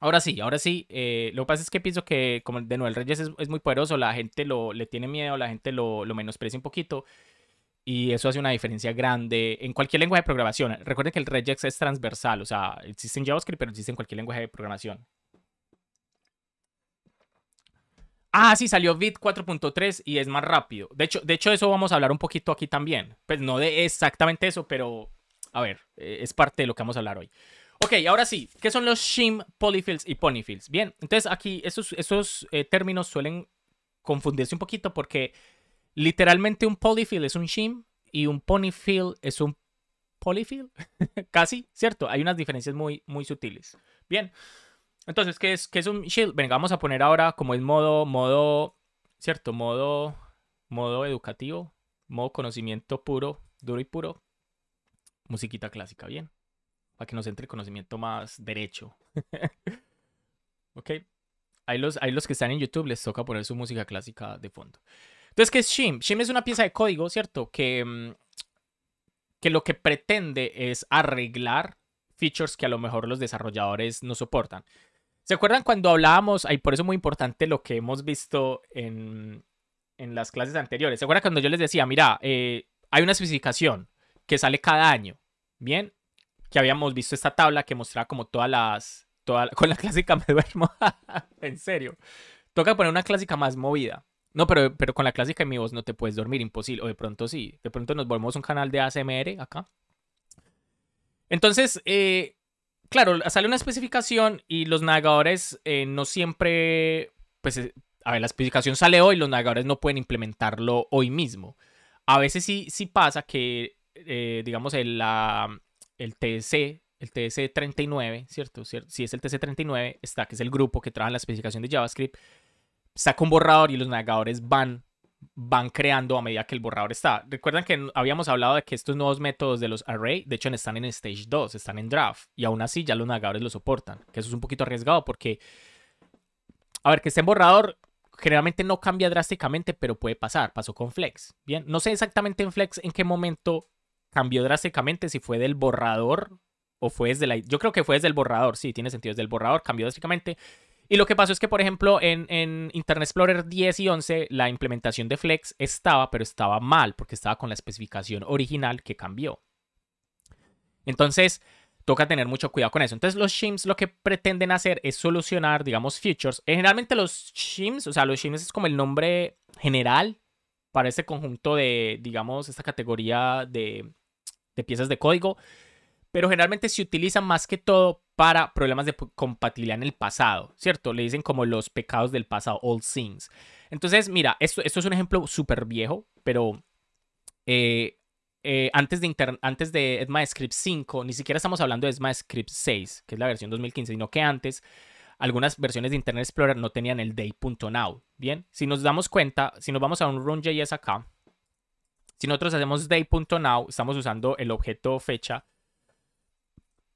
Ahora sí, ahora sí. Eh, lo que pasa es que pienso que, como de nuevo, el Reyes es, muy poderoso. La gente lo, le tiene miedo, la gente lo, lo menosprecia un poquito y eso hace una diferencia grande en cualquier lenguaje de programación. Recuerden que el regex es transversal, o sea, existe en JavaScript, pero existe en cualquier lenguaje de programación. Ah, sí, salió Bit 4.3 y es más rápido. De hecho, de hecho, eso vamos a hablar un poquito aquí también. Pues no de exactamente eso, pero a ver, eh, es parte de lo que vamos a hablar hoy. Ok, ahora sí, ¿qué son los shim, polyfills y ponyfills? Bien, entonces aquí esos esos eh, términos suelen confundirse un poquito porque Literalmente un polyfill es un shim y un ponyfill es un polyfill. Casi, ¿cierto? Hay unas diferencias muy, muy sutiles. Bien. Entonces, ¿qué es, qué es un shim Venga, vamos a poner ahora como es modo, modo, ¿cierto? Modo, modo educativo, modo conocimiento puro, duro y puro. Musiquita clásica, bien. Para que nos entre el conocimiento más derecho. ok. ahí los, hay los que están en YouTube, les toca poner su música clásica de fondo. Entonces, ¿qué es Shim? Shim es una pieza de código, ¿cierto? Que, mm, que lo que pretende es arreglar features que a lo mejor los desarrolladores no soportan. ¿Se acuerdan cuando hablábamos? Y por eso es muy importante lo que hemos visto en, las clases anteriores. ¿Se acuerdan cuando yo les decía, mira, eh, hay una especificación que sale cada año? Bien, que habíamos visto esta tabla que mostraba como todas las... con la clásica me duermo. en serio. Toca poner una clásica más movida. No, pero, con la clásica de mi voz no te puedes dormir, imposible. O de pronto sí. De pronto nos volvemos un canal de ASMR acá. Entonces, eh, claro, sale una especificación y los navegadores eh, no siempre. Pues, eh, a ver, la especificación sale hoy, los navegadores no pueden implementarlo hoy mismo. A veces sí, sí pasa que, digamos, el, la, el TC el TC39, ¿cierto? Si es el TC39, está, que es el grupo que trabaja la especificación de JavaScript, saca un borrador y los navegadores van, van creando a medida que el borrador está. Recuerdan que habíamos hablado de que estos nuevos métodos de los array, de hecho, están en stage 2, están en draft, y aún así ya los navegadores lo soportan, que eso es un poquito arriesgado porque, a ver, que esté en borrador generalmente no cambia drásticamente, pero puede pasar, pasó con Flex, ¿bien? No sé exactamente en Flex en qué momento cambió drásticamente, si fue del borrador o fue desde la... Yo creo que fue desde el borrador, sí, tiene sentido, desde el borrador cambió drásticamente, y lo que pasó es que, por ejemplo, en, Internet Explorer 10 y 11, la implementación de Flex estaba, pero estaba mal, porque estaba con la especificación original que cambió. Entonces, toca tener mucho cuidado con eso. Entonces, los shims lo que pretenden hacer es solucionar, digamos, features. Eh, generalmente los shims, o sea, los shims es como el nombre general para ese conjunto de, digamos, esta categoría de, de piezas de código. Pero generalmente se utilizan más que todo para problemas de compatibilidad en el pasado, ¿cierto? Le dicen como los pecados del pasado, all things. Entonces, mira, esto, es un ejemplo súper viejo, pero eh, eh, antes, de antes de 5, ni siquiera estamos hablando de ECMAScript 6, que es la versión 2015, sino que antes algunas versiones de Internet Explorer no tenían el day.now, ¿bien? Si nos damos cuenta, si nos vamos a un run.js acá, si nosotros hacemos day.now, estamos usando el objeto fecha,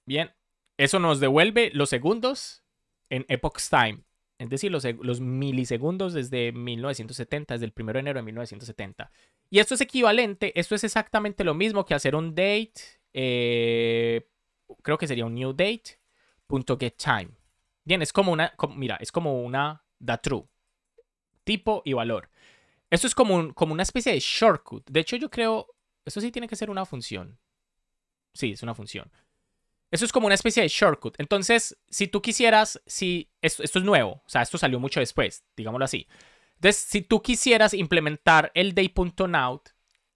¿bien? Eso nos devuelve los segundos en Epoch Time. Es decir, los, milisegundos desde 1970, desde el 1 de enero de 1970. Y esto es equivalente, esto es exactamente lo mismo que hacer un date, eh, creo que sería un new date, punto get time. Bien, es como una, mira, es como una da true, tipo y valor. Esto es como, como una especie de shortcut. De hecho, yo creo, esto sí tiene que ser una función. Sí, es una función. Eso es como una especie de shortcut. Entonces, si tú quisieras, si esto, es nuevo, o sea, esto salió mucho después, digámoslo así. Entonces, si tú quisieras implementar el day.now,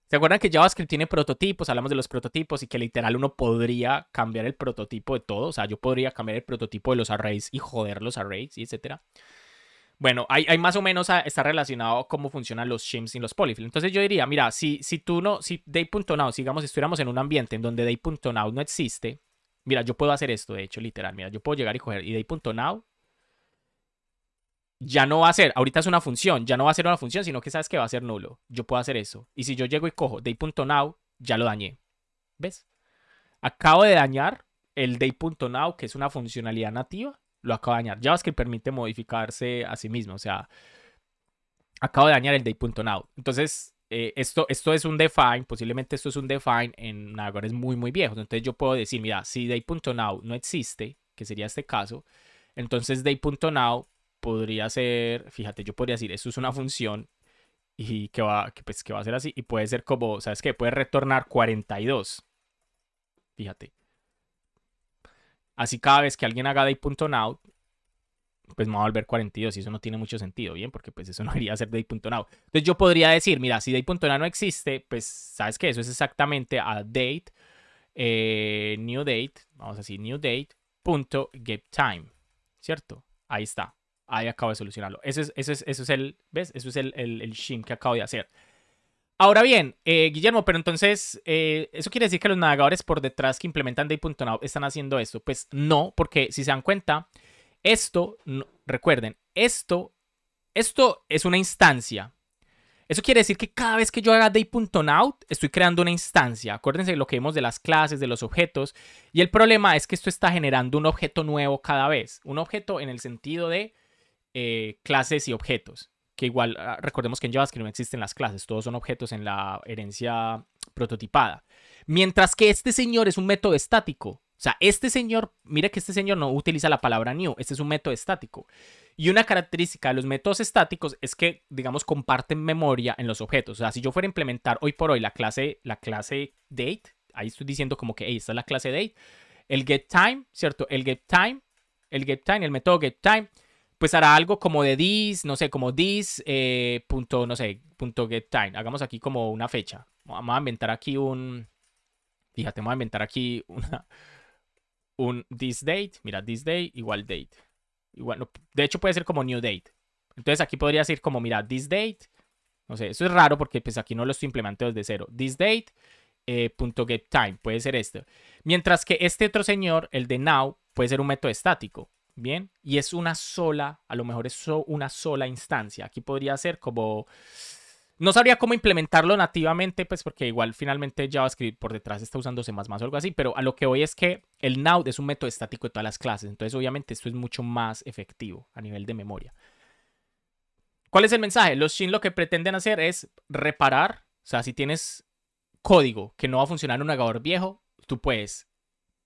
¿se acuerdan que JavaScript tiene prototipos? Hablamos de los prototipos y que literal uno podría cambiar el prototipo de todo. O sea, yo podría cambiar el prototipo de los arrays y joder los arrays y Bueno, hay, más o menos ah, está relacionado a cómo funcionan los shims y los polyfills. Entonces yo diría, mira, si, si tú no, si day.now, digamos, si estuviéramos en un ambiente en donde day.now no existe, Mira, yo puedo hacer esto, de hecho, literal. Mira, yo puedo llegar y coger now, Ya no va a ser, ahorita es una función, ya no va a ser una función, sino que sabes que va a ser nulo. Yo puedo hacer eso. Y si yo llego y cojo day.now, ya lo dañé. ¿Ves? Acabo de dañar el day.now, que es una funcionalidad nativa, lo acabo de dañar. JavaScript permite modificarse a sí mismo, o sea, acabo de dañar el day.now. Entonces, eh, esto, esto es un define, posiblemente esto es un define en navegadores muy, muy viejos. Entonces yo puedo decir, mira, si day.now no existe, que sería este caso, entonces day.now podría ser, fíjate, yo podría decir, esto es una función y que va, que, pues, que va a ser así y puede ser como, ¿sabes qué? Puede retornar 42. Fíjate. Así cada vez que alguien haga day.now, pues me va a volver 42 y eso no tiene mucho sentido, ¿bien? Porque pues eso no debería ser day.Now. Entonces yo podría decir, mira, si date.now no existe, pues sabes qué? eso es exactamente a date, eh, new date, vamos a decir new date, punto get time, ¿cierto? Ahí está, ahí acabo de solucionarlo. Eso es, eso es, eso es el, ¿ves? Eso es el, shim que acabo de hacer. Ahora bien, eh, Guillermo, pero entonces, eh, ¿eso quiere decir que los navegadores por detrás que implementan Day.now están haciendo esto? Pues no, porque si se dan cuenta, esto, recuerden, esto, esto es una instancia. Eso quiere decir que cada vez que yo haga day.out, estoy creando una instancia. Acuérdense lo que vemos de las clases, de los objetos. Y el problema es que esto está generando un objeto nuevo cada vez. Un objeto en el sentido de eh, clases y objetos. Que igual, ah, recordemos que en JavaScript no existen las clases, todos son objetos en la herencia prototipada. Mientras que este señor es un método estático. O sea, este señor, mira que este señor no utiliza la palabra new, este es un método estático. Y una característica de los métodos estáticos es que, digamos, comparten memoria en los objetos. O sea, si yo fuera a implementar hoy por hoy la clase, la clase date, ahí estoy diciendo como que, hey, esta es la clase date, el getTime, ¿cierto? El getTime, el getTime, el método getTime, pues hará algo como de this, no sé, como this, eh, no sé, punto get Hagamos aquí como una fecha. Vamos a inventar aquí un, fíjate, vamos a inventar aquí una un this date, mira, this date igual date. Igual, de hecho puede ser como new date. Entonces aquí podría ser como, mira, this date, no sé, eso es raro porque pues aquí no lo estoy implementando desde cero. This date, eh, punto get time, puede ser esto. Mientras que este otro señor, el de now, puede ser un método estático, ¿bien? Y es una sola, a lo mejor es una sola instancia. Aquí podría ser como... No sabría cómo implementarlo nativamente, pues porque igual finalmente JavaScript por detrás está más, más o algo así, pero a lo que voy es que el now es un método estático de todas las clases, entonces obviamente esto es mucho más efectivo a nivel de memoria. ¿Cuál es el mensaje? Los shims lo que pretenden hacer es reparar, o sea, si tienes código que no va a funcionar en un navegador viejo, tú puedes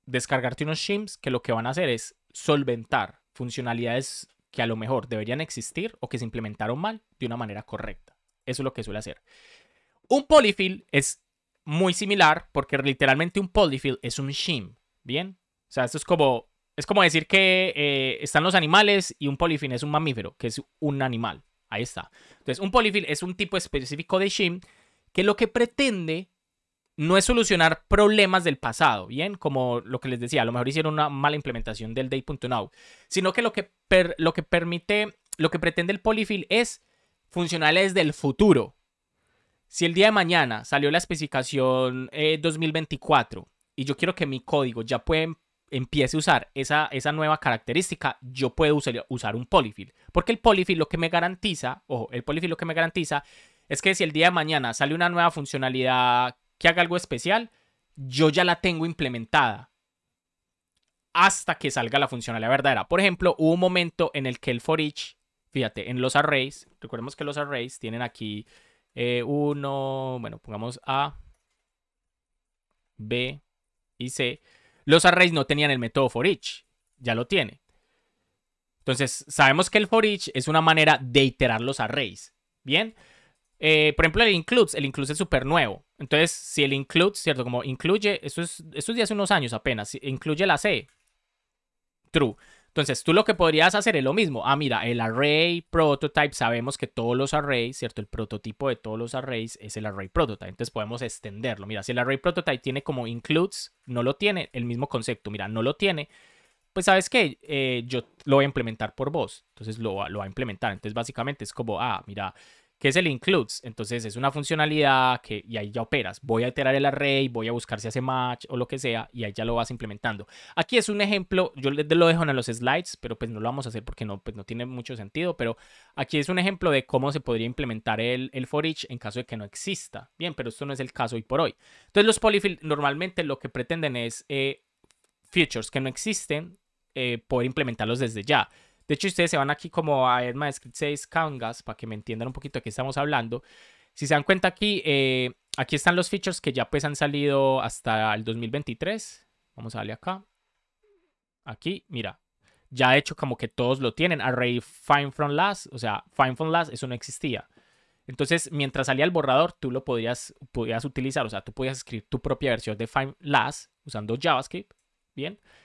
descargarte unos shims que lo que van a hacer es solventar funcionalidades que a lo mejor deberían existir o que se implementaron mal de una manera correcta. Eso es lo que suele hacer. Un polyfill es muy similar porque literalmente un polyfill es un shim, ¿bien? O sea, esto es como, es como decir que eh, están los animales y un polyfill es un mamífero, que es un animal. Ahí está. Entonces, un polyfill es un tipo específico de shim que lo que pretende no es solucionar problemas del pasado, ¿bien? Como lo que les decía, a lo mejor hicieron una mala implementación del day.now, sino que lo que, lo que permite, lo que pretende el polyfill es funcionales del futuro. Si el día de mañana salió la especificación 2024 eh, y yo quiero que mi código ya em-, empiece a usar esa, esa nueva característica, yo puedo usar, usar un polyfill. Porque el polyfill lo que me garantiza, ojo, el polyfill lo que me garantiza es que si el día de mañana sale una nueva funcionalidad que haga algo especial, yo ya la tengo implementada hasta que salga la funcionalidad verdadera. Por ejemplo, hubo un momento en el que el for each fíjate, en los arrays, recordemos que los arrays tienen aquí eh, uno, bueno, pongamos A, B y C. Los arrays no tenían el método for each, ya lo tiene. Entonces, sabemos que el for each es una manera de iterar los arrays, ¿bien? Eh, por ejemplo, el includes, el includes es súper nuevo. Entonces, si el includes, ¿cierto? Como incluye, esto es, de hace unos años apenas, incluye la C, true. Entonces, tú lo que podrías hacer es lo mismo. Ah, mira, el array prototype, sabemos que todos los arrays, ¿cierto? El prototipo de todos los arrays es el array prototype. Entonces, podemos extenderlo. Mira, si el array prototype tiene como includes, no lo tiene, el mismo concepto. Mira, no lo tiene. Pues, ¿sabes qué? Eh, yo lo voy a implementar por vos. Entonces, lo, lo va a implementar. Entonces, básicamente es como, ah, mira, que es el includes? Entonces es una funcionalidad que y ahí ya operas. Voy a iterar el array, voy a buscar si hace match o lo que sea y ahí ya lo vas implementando. Aquí es un ejemplo, yo lo dejo en los slides, pero pues no lo vamos a hacer porque no, pues no tiene mucho sentido, pero aquí es un ejemplo de cómo se podría implementar el, el for each en caso de que no exista. Bien, pero esto no es el caso hoy por hoy. Entonces los polyfill normalmente lo que pretenden es eh, features que no existen, eh, poder implementarlos desde ya. De hecho, ustedes se van aquí como a Edma Script 6 Kangas para que me entiendan un poquito de qué estamos hablando. Si se dan cuenta aquí, eh, aquí están los features que ya pues han salido hasta el 2023. Vamos a darle acá. Aquí, mira, ya de hecho como que todos lo tienen. Array Find From Last, o sea, Find From Last, eso no existía. Entonces, mientras salía el borrador, tú lo podías, utilizar, o sea, tú podías escribir tu propia versión de Find Last usando JavaScript, ¿bien? bien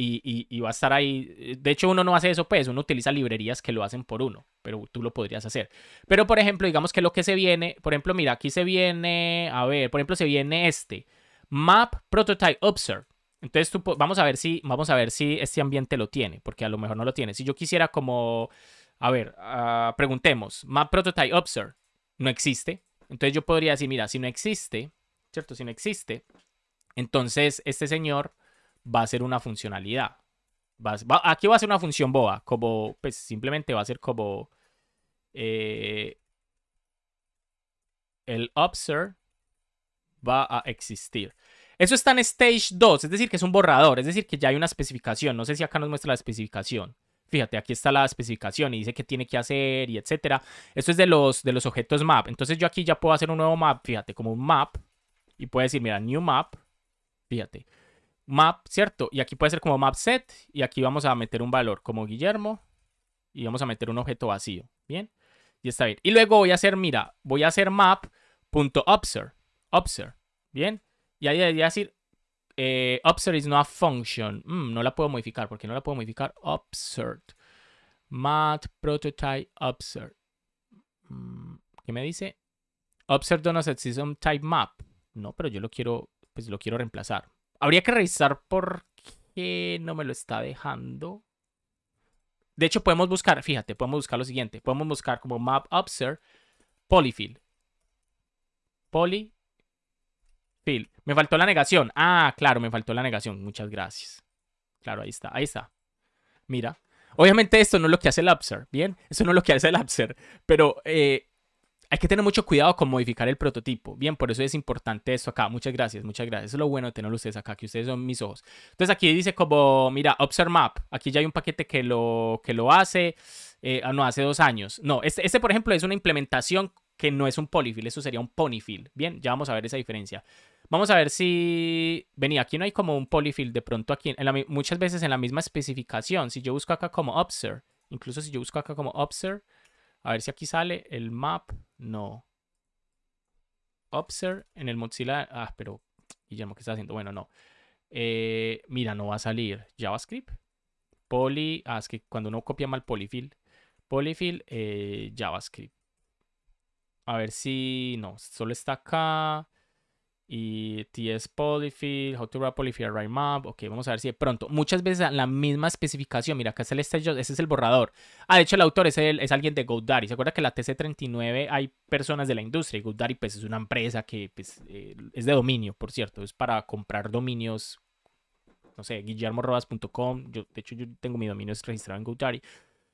y, va a estar ahí. De hecho, uno no hace eso, pues, uno utiliza librerías que lo hacen por uno, pero tú lo podrías hacer. Pero, por ejemplo, digamos que lo que se viene, por ejemplo, mira, aquí se viene, a ver, por ejemplo, se viene este, Map Prototype Observe. Entonces, tú, vamos, a ver si, vamos a ver si este ambiente lo tiene, porque a lo mejor no lo tiene. Si yo quisiera como, a ver, ah, preguntemos, Map Prototype Observe, no existe. Entonces yo podría decir, mira, si no existe, ¿cierto? Si no existe, entonces este señor va a ser una funcionalidad. aquí va a ser una función boba, como, pues simplemente va a ser como eh, el observe va a existir. Eso está en stage 2, es decir, que es un borrador, es decir, que ya hay una especificación. No sé si acá nos muestra la especificación. Fíjate, aquí está la especificación y dice qué tiene que hacer y etcétera. Esto es de los, de los objetos map. Entonces yo aquí ya puedo hacer un nuevo map, fíjate, como un map. Y puedo decir, mira, new map. Fíjate map, ¿cierto? Y aquí puede ser como map set y aquí vamos a meter un valor como Guillermo y vamos a meter un objeto vacío, ¿bien? Y está bien. Y luego voy a hacer, mira, voy a hacer map.observe, observe, ¿bien? Y ahí debería decir eh, is not a function. Mm, no la puedo modificar porque no la puedo modificar. Observe. map prototype observe. Mm, ¿Qué me dice? Observe does not type map. No, pero yo lo quiero, pues lo quiero reemplazar. Habría que revisar por qué no me lo está dejando. De hecho, podemos buscar, fíjate, podemos buscar lo siguiente. Podemos buscar como map upser polyfill. Polyfill. Me faltó la negación. Ah, claro, me faltó la negación. Muchas gracias. Claro, ahí está, ahí está. Mira. Obviamente esto no es lo que hace el upser, ¿bien? Eso no es lo que hace el upser, pero eh, hay que tener mucho cuidado con modificar el prototipo. Bien, por eso es importante esto acá. Muchas gracias, muchas gracias. es lo bueno de tenerlo ustedes acá, que ustedes son mis ojos. Entonces aquí dice como, mira, Observe Map. Aquí ya hay un paquete que lo, que lo hace, eh, ah, no, hace dos años. No, este, este, por ejemplo, es una implementación que no es un polyfill, eso sería un ponyfill. Bien, ya vamos a ver esa diferencia. Vamos a ver si... Vení, aquí no hay como un polyfill. De pronto aquí, muchas veces en la misma especificación. Si yo busco acá como observe, incluso si yo busco acá como observe, a ver si aquí sale el map. No. Observe en el Mozilla. Ah, pero Guillermo, ¿qué está haciendo? Bueno, no. Eh, mira, no va a salir JavaScript. Poly. Ah, es que cuando uno copia mal polyfill. Polyfill, eh, JavaScript. A ver si. No, solo está acá y TS Polyfill, How to Wrap Polyfill Right Map. Ok, vamos a ver si de pronto. Muchas veces la misma especificación. Mira, acá está el stage, ese es el borrador. Ah, de hecho, el autor es, alguien de GoDaddy. ¿Se acuerda que la TC39 hay personas de la industria? Y GoDaddy, pues, es una empresa que pues, eh, es de dominio, por cierto. Es para comprar dominios. No sé, guillermorrobas.com. Yo, de hecho, yo tengo mi dominio registrado en GoDaddy.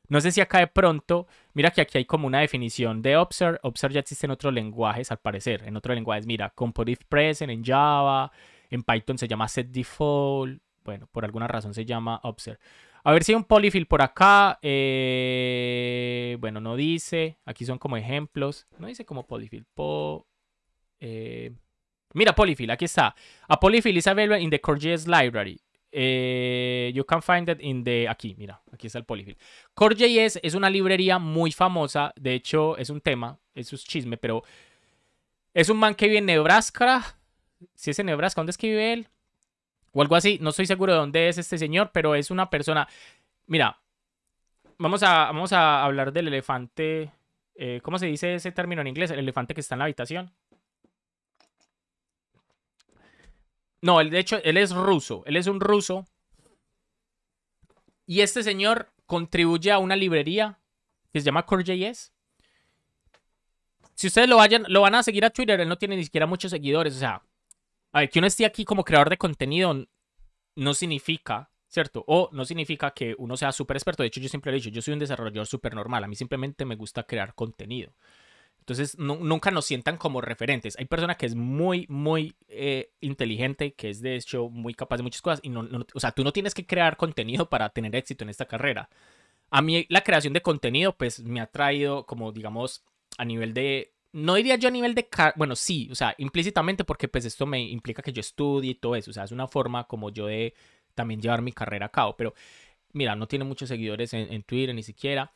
No sé si acá de pronto, mira que aquí hay como una definición de observe. Observe ya existe en otros lenguajes, al parecer. En otros lenguajes, mira, Component Present, en Java, en Python se llama Set Default. Bueno, por alguna razón se llama observe. A ver si hay un polyfill por acá. Eh, bueno, no dice. Aquí son como ejemplos. No dice como polyfill. Eh, mira, polyfill, aquí está. A polyfill is available in the Core.js library. Eh, you can find it in the... Aquí, mira, aquí está el polyfill. Core.js es una librería muy famosa. De hecho, es un tema, es un chisme, pero... Es un man que vive en Nebraska. Si es en Nebraska, ¿dónde es que vive él? O algo así. No estoy seguro de dónde es este señor, pero es una persona... Mira, vamos a, vamos a hablar del elefante... Eh, ¿Cómo se dice ese término en inglés? El elefante que está en la habitación. No, de hecho, él es ruso. Él es un ruso. Y este señor contribuye a una librería que se llama Core.js. Si ustedes lo, vayan, lo van a seguir a Twitter, él no tiene ni siquiera muchos seguidores. O sea, a que uno esté aquí como creador de contenido no significa, ¿cierto? O no significa que uno sea súper experto. De hecho, yo siempre lo he dicho, yo soy un desarrollador súper normal. A mí simplemente me gusta crear contenido. Entonces, nunca nos sientan como referentes. Hay personas que es muy, muy eh, inteligente, que es de hecho muy capaz de muchas cosas. Y no, o sea, tú no tienes que crear contenido para tener éxito en esta carrera. A mí la creación de contenido, pues, me ha traído como, digamos, a nivel de... No diría yo a nivel de... Bueno, sí, o sea, implícitamente porque pues esto me implica que yo estudie y todo eso. O sea, es una forma como yo de también llevar mi carrera a cabo. Pero, mira, no tiene muchos seguidores en, en Twitter ni siquiera.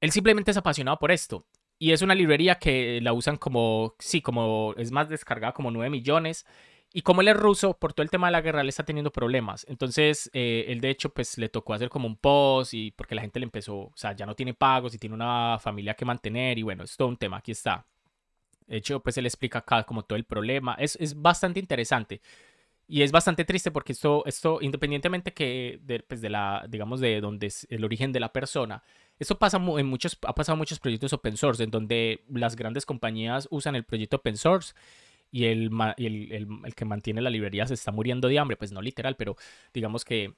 Él simplemente es apasionado por esto y es una librería que la usan como, sí, como es más descargada, como 9 millones. Y como él es ruso, por todo el tema de la guerra, le está teniendo problemas. Entonces, eh, él de hecho, pues le tocó hacer como un post y porque la gente le empezó, o sea, ya no tiene pagos y tiene una familia que mantener y bueno, es todo un tema, aquí está. De hecho, pues él explica acá como todo el problema. Es, es bastante interesante. Y es bastante triste porque esto, esto independientemente que de, pues de la, digamos, de donde es el origen de la persona, esto pasa en muchos, ha pasado en muchos proyectos open source, en donde las grandes compañías usan el proyecto open source y el, el, el, que mantiene la librería se está muriendo de hambre, pues no literal, pero digamos que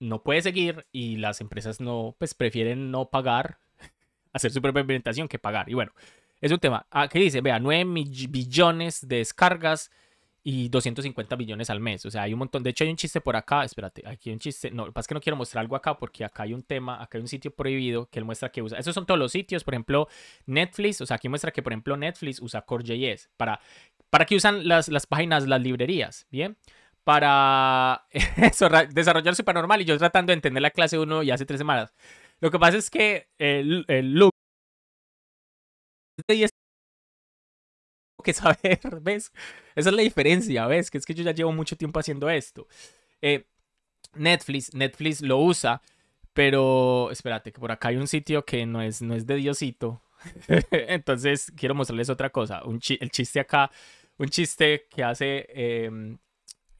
no puede seguir y las empresas no, pues prefieren no pagar, hacer su propia implementación que pagar. Y bueno, es un tema. Ah, ¿Qué dice? Vea, 9 billones de descargas, y 250 millones al mes. O sea, hay un montón. De hecho, hay un chiste por acá. Espérate, aquí hay un chiste. No, pasa es que no quiero mostrar algo acá porque acá hay un tema, acá hay un sitio prohibido que él muestra que usa. Esos son todos los sitios. Por ejemplo, Netflix. O sea, aquí muestra que, por ejemplo, Netflix usa Core.js. ¿Para, para qué usan las, las páginas, las librerías? Bien para eso, desarrollar supernormal y yo tratando de entender la clase 1 ya hace tres semanas. Lo que pasa es que el, el look que saber, ¿ves? Esa es la diferencia, ¿ves? Que es que yo ya llevo mucho tiempo haciendo esto. Eh, Netflix, Netflix lo usa, pero espérate, que por acá hay un sitio que no es, no es de Diosito. Entonces quiero mostrarles otra cosa, un el chiste acá, un chiste que hace em,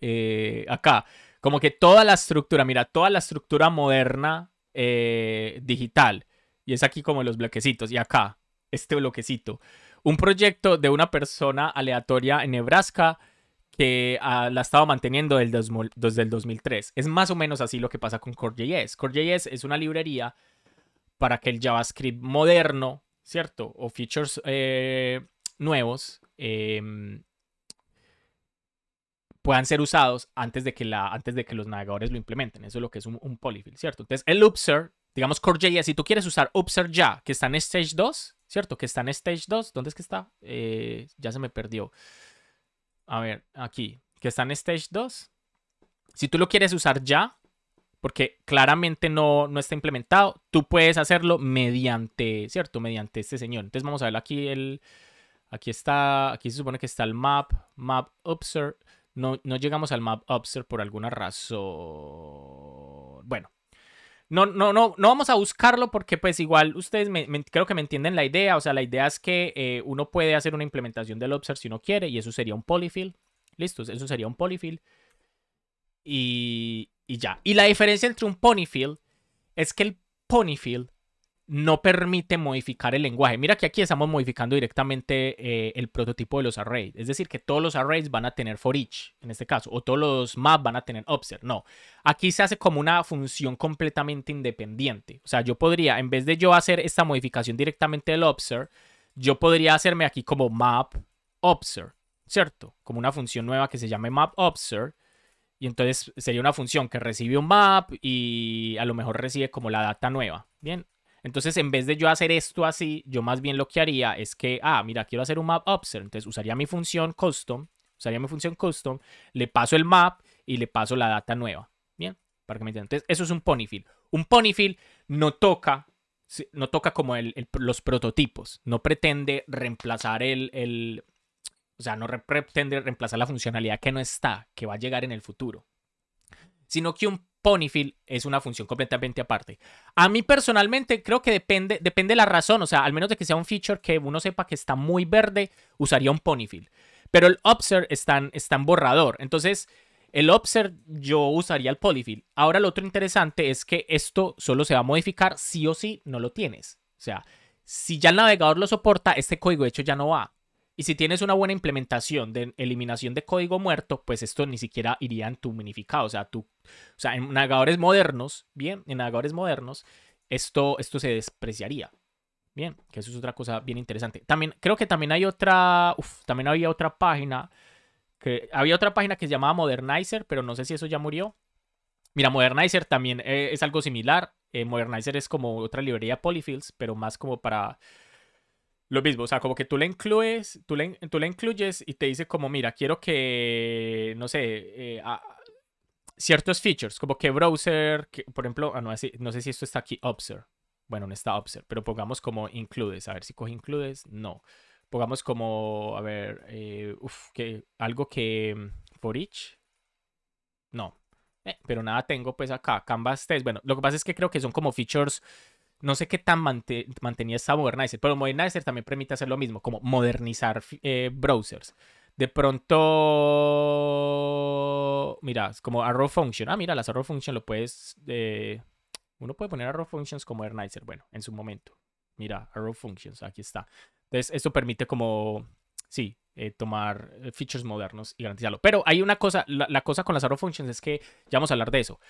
eh, acá, como que toda la estructura, mira, toda la estructura moderna eh, digital, y es aquí como los bloquecitos, y acá, este bloquecito un proyecto de una persona aleatoria en Nebraska que ah, la ha estado manteniendo desde el, desde el 2003. Es más o menos así lo que pasa con Core.js. Core.js es una librería para que el JavaScript moderno, ¿cierto? O features eh, nuevos em, puedan ser usados antes de, que la, antes de que los navegadores lo implementen. Eso es lo que es un, polyfill, ¿cierto? Entonces, el Upser, digamos Core.js, si tú quieres usar Upser ya, que está en Stage 2, ¿cierto? Que está en Stage 2. ¿Dónde es que está? Eh, ya se me perdió. A ver, aquí. Que está en Stage 2. Si tú lo quieres usar ya, porque claramente no, no está implementado, tú puedes hacerlo mediante, ¿cierto? Mediante este señor. Entonces vamos a ver aquí el... Aquí está, aquí se supone que está el map, map observe. No, no llegamos al map observe por alguna razón. Bueno, no, no, no, no vamos a buscarlo porque pues igual ustedes creo que me entienden la idea. O sea, la idea es que eh, uno puede hacer una implementación del observe si uno quiere y eso sería un polyfill. Listo, eso sería un polyfill. Y, y ya. Y la diferencia entre un ponyfill es que el ponyfill no permite modificar el lenguaje. Mira que aquí estamos modificando directamente eh, el prototipo de los arrays. Es decir, que todos los arrays van a tener for each, en este caso, o todos los map van a tener observe. No, aquí se hace como una función completamente independiente. O sea, yo podría, en vez de yo hacer esta modificación directamente del observe, yo podría hacerme aquí como map observe, ¿cierto? Como una función nueva que se llame map observe. Y entonces sería una función que recibe un map y a lo mejor recibe como la data nueva. Bien, entonces, en vez de yo hacer esto así, yo más bien lo que haría es que, ah, mira, quiero hacer un map upset. Entonces, usaría mi función custom, usaría mi función custom, le paso el map y le paso la data nueva. Bien, para que me entiendan. Entonces, eso es un ponyfill. Un ponyfill no toca, no toca como los prototipos, no pretende reemplazar el, el o sea, no pretende reemplazar la funcionalidad que no está, que va a llegar en el futuro, sino que un Ponyfill es una función completamente aparte. A mí personalmente creo que depende, depende de la razón, o sea, al menos de que sea un feature que uno sepa que está muy verde, usaría un Ponyfill. Pero el Observe está en, borrador, entonces el Observe yo usaría el Polyfill. Ahora lo otro interesante es que esto solo se va a modificar si o si no lo tienes. O sea, si ya el navegador lo soporta, este código de hecho ya no va. Y si tienes una buena implementación de eliminación de código muerto, pues esto ni siquiera iría en tu minificado. O sea, tú, o sea en navegadores modernos, bien, en navegadores modernos, esto, esto se despreciaría. Bien, que eso es otra cosa bien interesante. También, creo que también hay otra, uf, también había otra página, que había otra página que se llamaba Modernizer, pero no sé si eso ya murió. Mira, Modernizer también eh, es algo similar. Eh, Modernizer es como otra librería Polyfills, pero más como para lo mismo, o sea, como que tú le incluyes, tú le, tú le incluyes y te dice como, mira, quiero que, no sé, eh, ciertos features, como que browser, por ejemplo, ah, no, sé si esto está aquí, Observe. Bueno, no está Observe, pero pongamos como includes, a ver si coge includes, no. Pongamos como, a ver, eh, que, algo que, mm, for each, no. Eh, pero nada tengo pues acá, Canvas test, bueno, lo que pasa es que creo que son como features no sé qué tan mantenía esa Modernizer, pero Modernizer también permite hacer lo mismo, como modernizar eh, browsers. De pronto, mira, como arrow function. Ah, mira, las arrow Functions lo puedes... Eh, uno puede poner arrow functions como Modernizer, bueno, en su momento. Mira, arrow functions, aquí está. Entonces, esto permite como... Sí, eh, tomar features modernos y garantizarlo. Pero hay una cosa, la cosa con las arrow functions es que ya vamos a hablar de eso.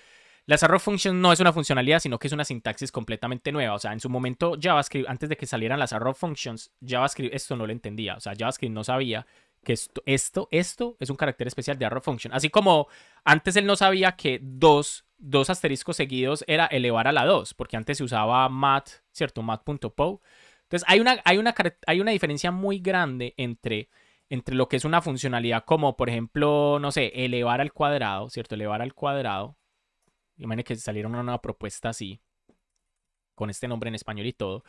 Las arrow functions no es una funcionalidad, sino que es una sintaxis completamente nueva. O sea, en su momento JavaScript, antes de que salieran las arrow functions, JavaScript esto no lo entendía. O sea, JavaScript no sabía que esto, esto, esto es un carácter especial de arrow function. Así como antes él no sabía que dos, dos asteriscos seguidos era elevar a la 2, porque antes se usaba mat, ¿cierto? mat.po. Entonces hay una, hay, una, hay una diferencia muy grande entre, entre lo que es una funcionalidad como, por ejemplo, no sé, elevar al cuadrado, ¿cierto? Elevar al cuadrado imagínense que saliera una nueva propuesta así, con este nombre en español y todo.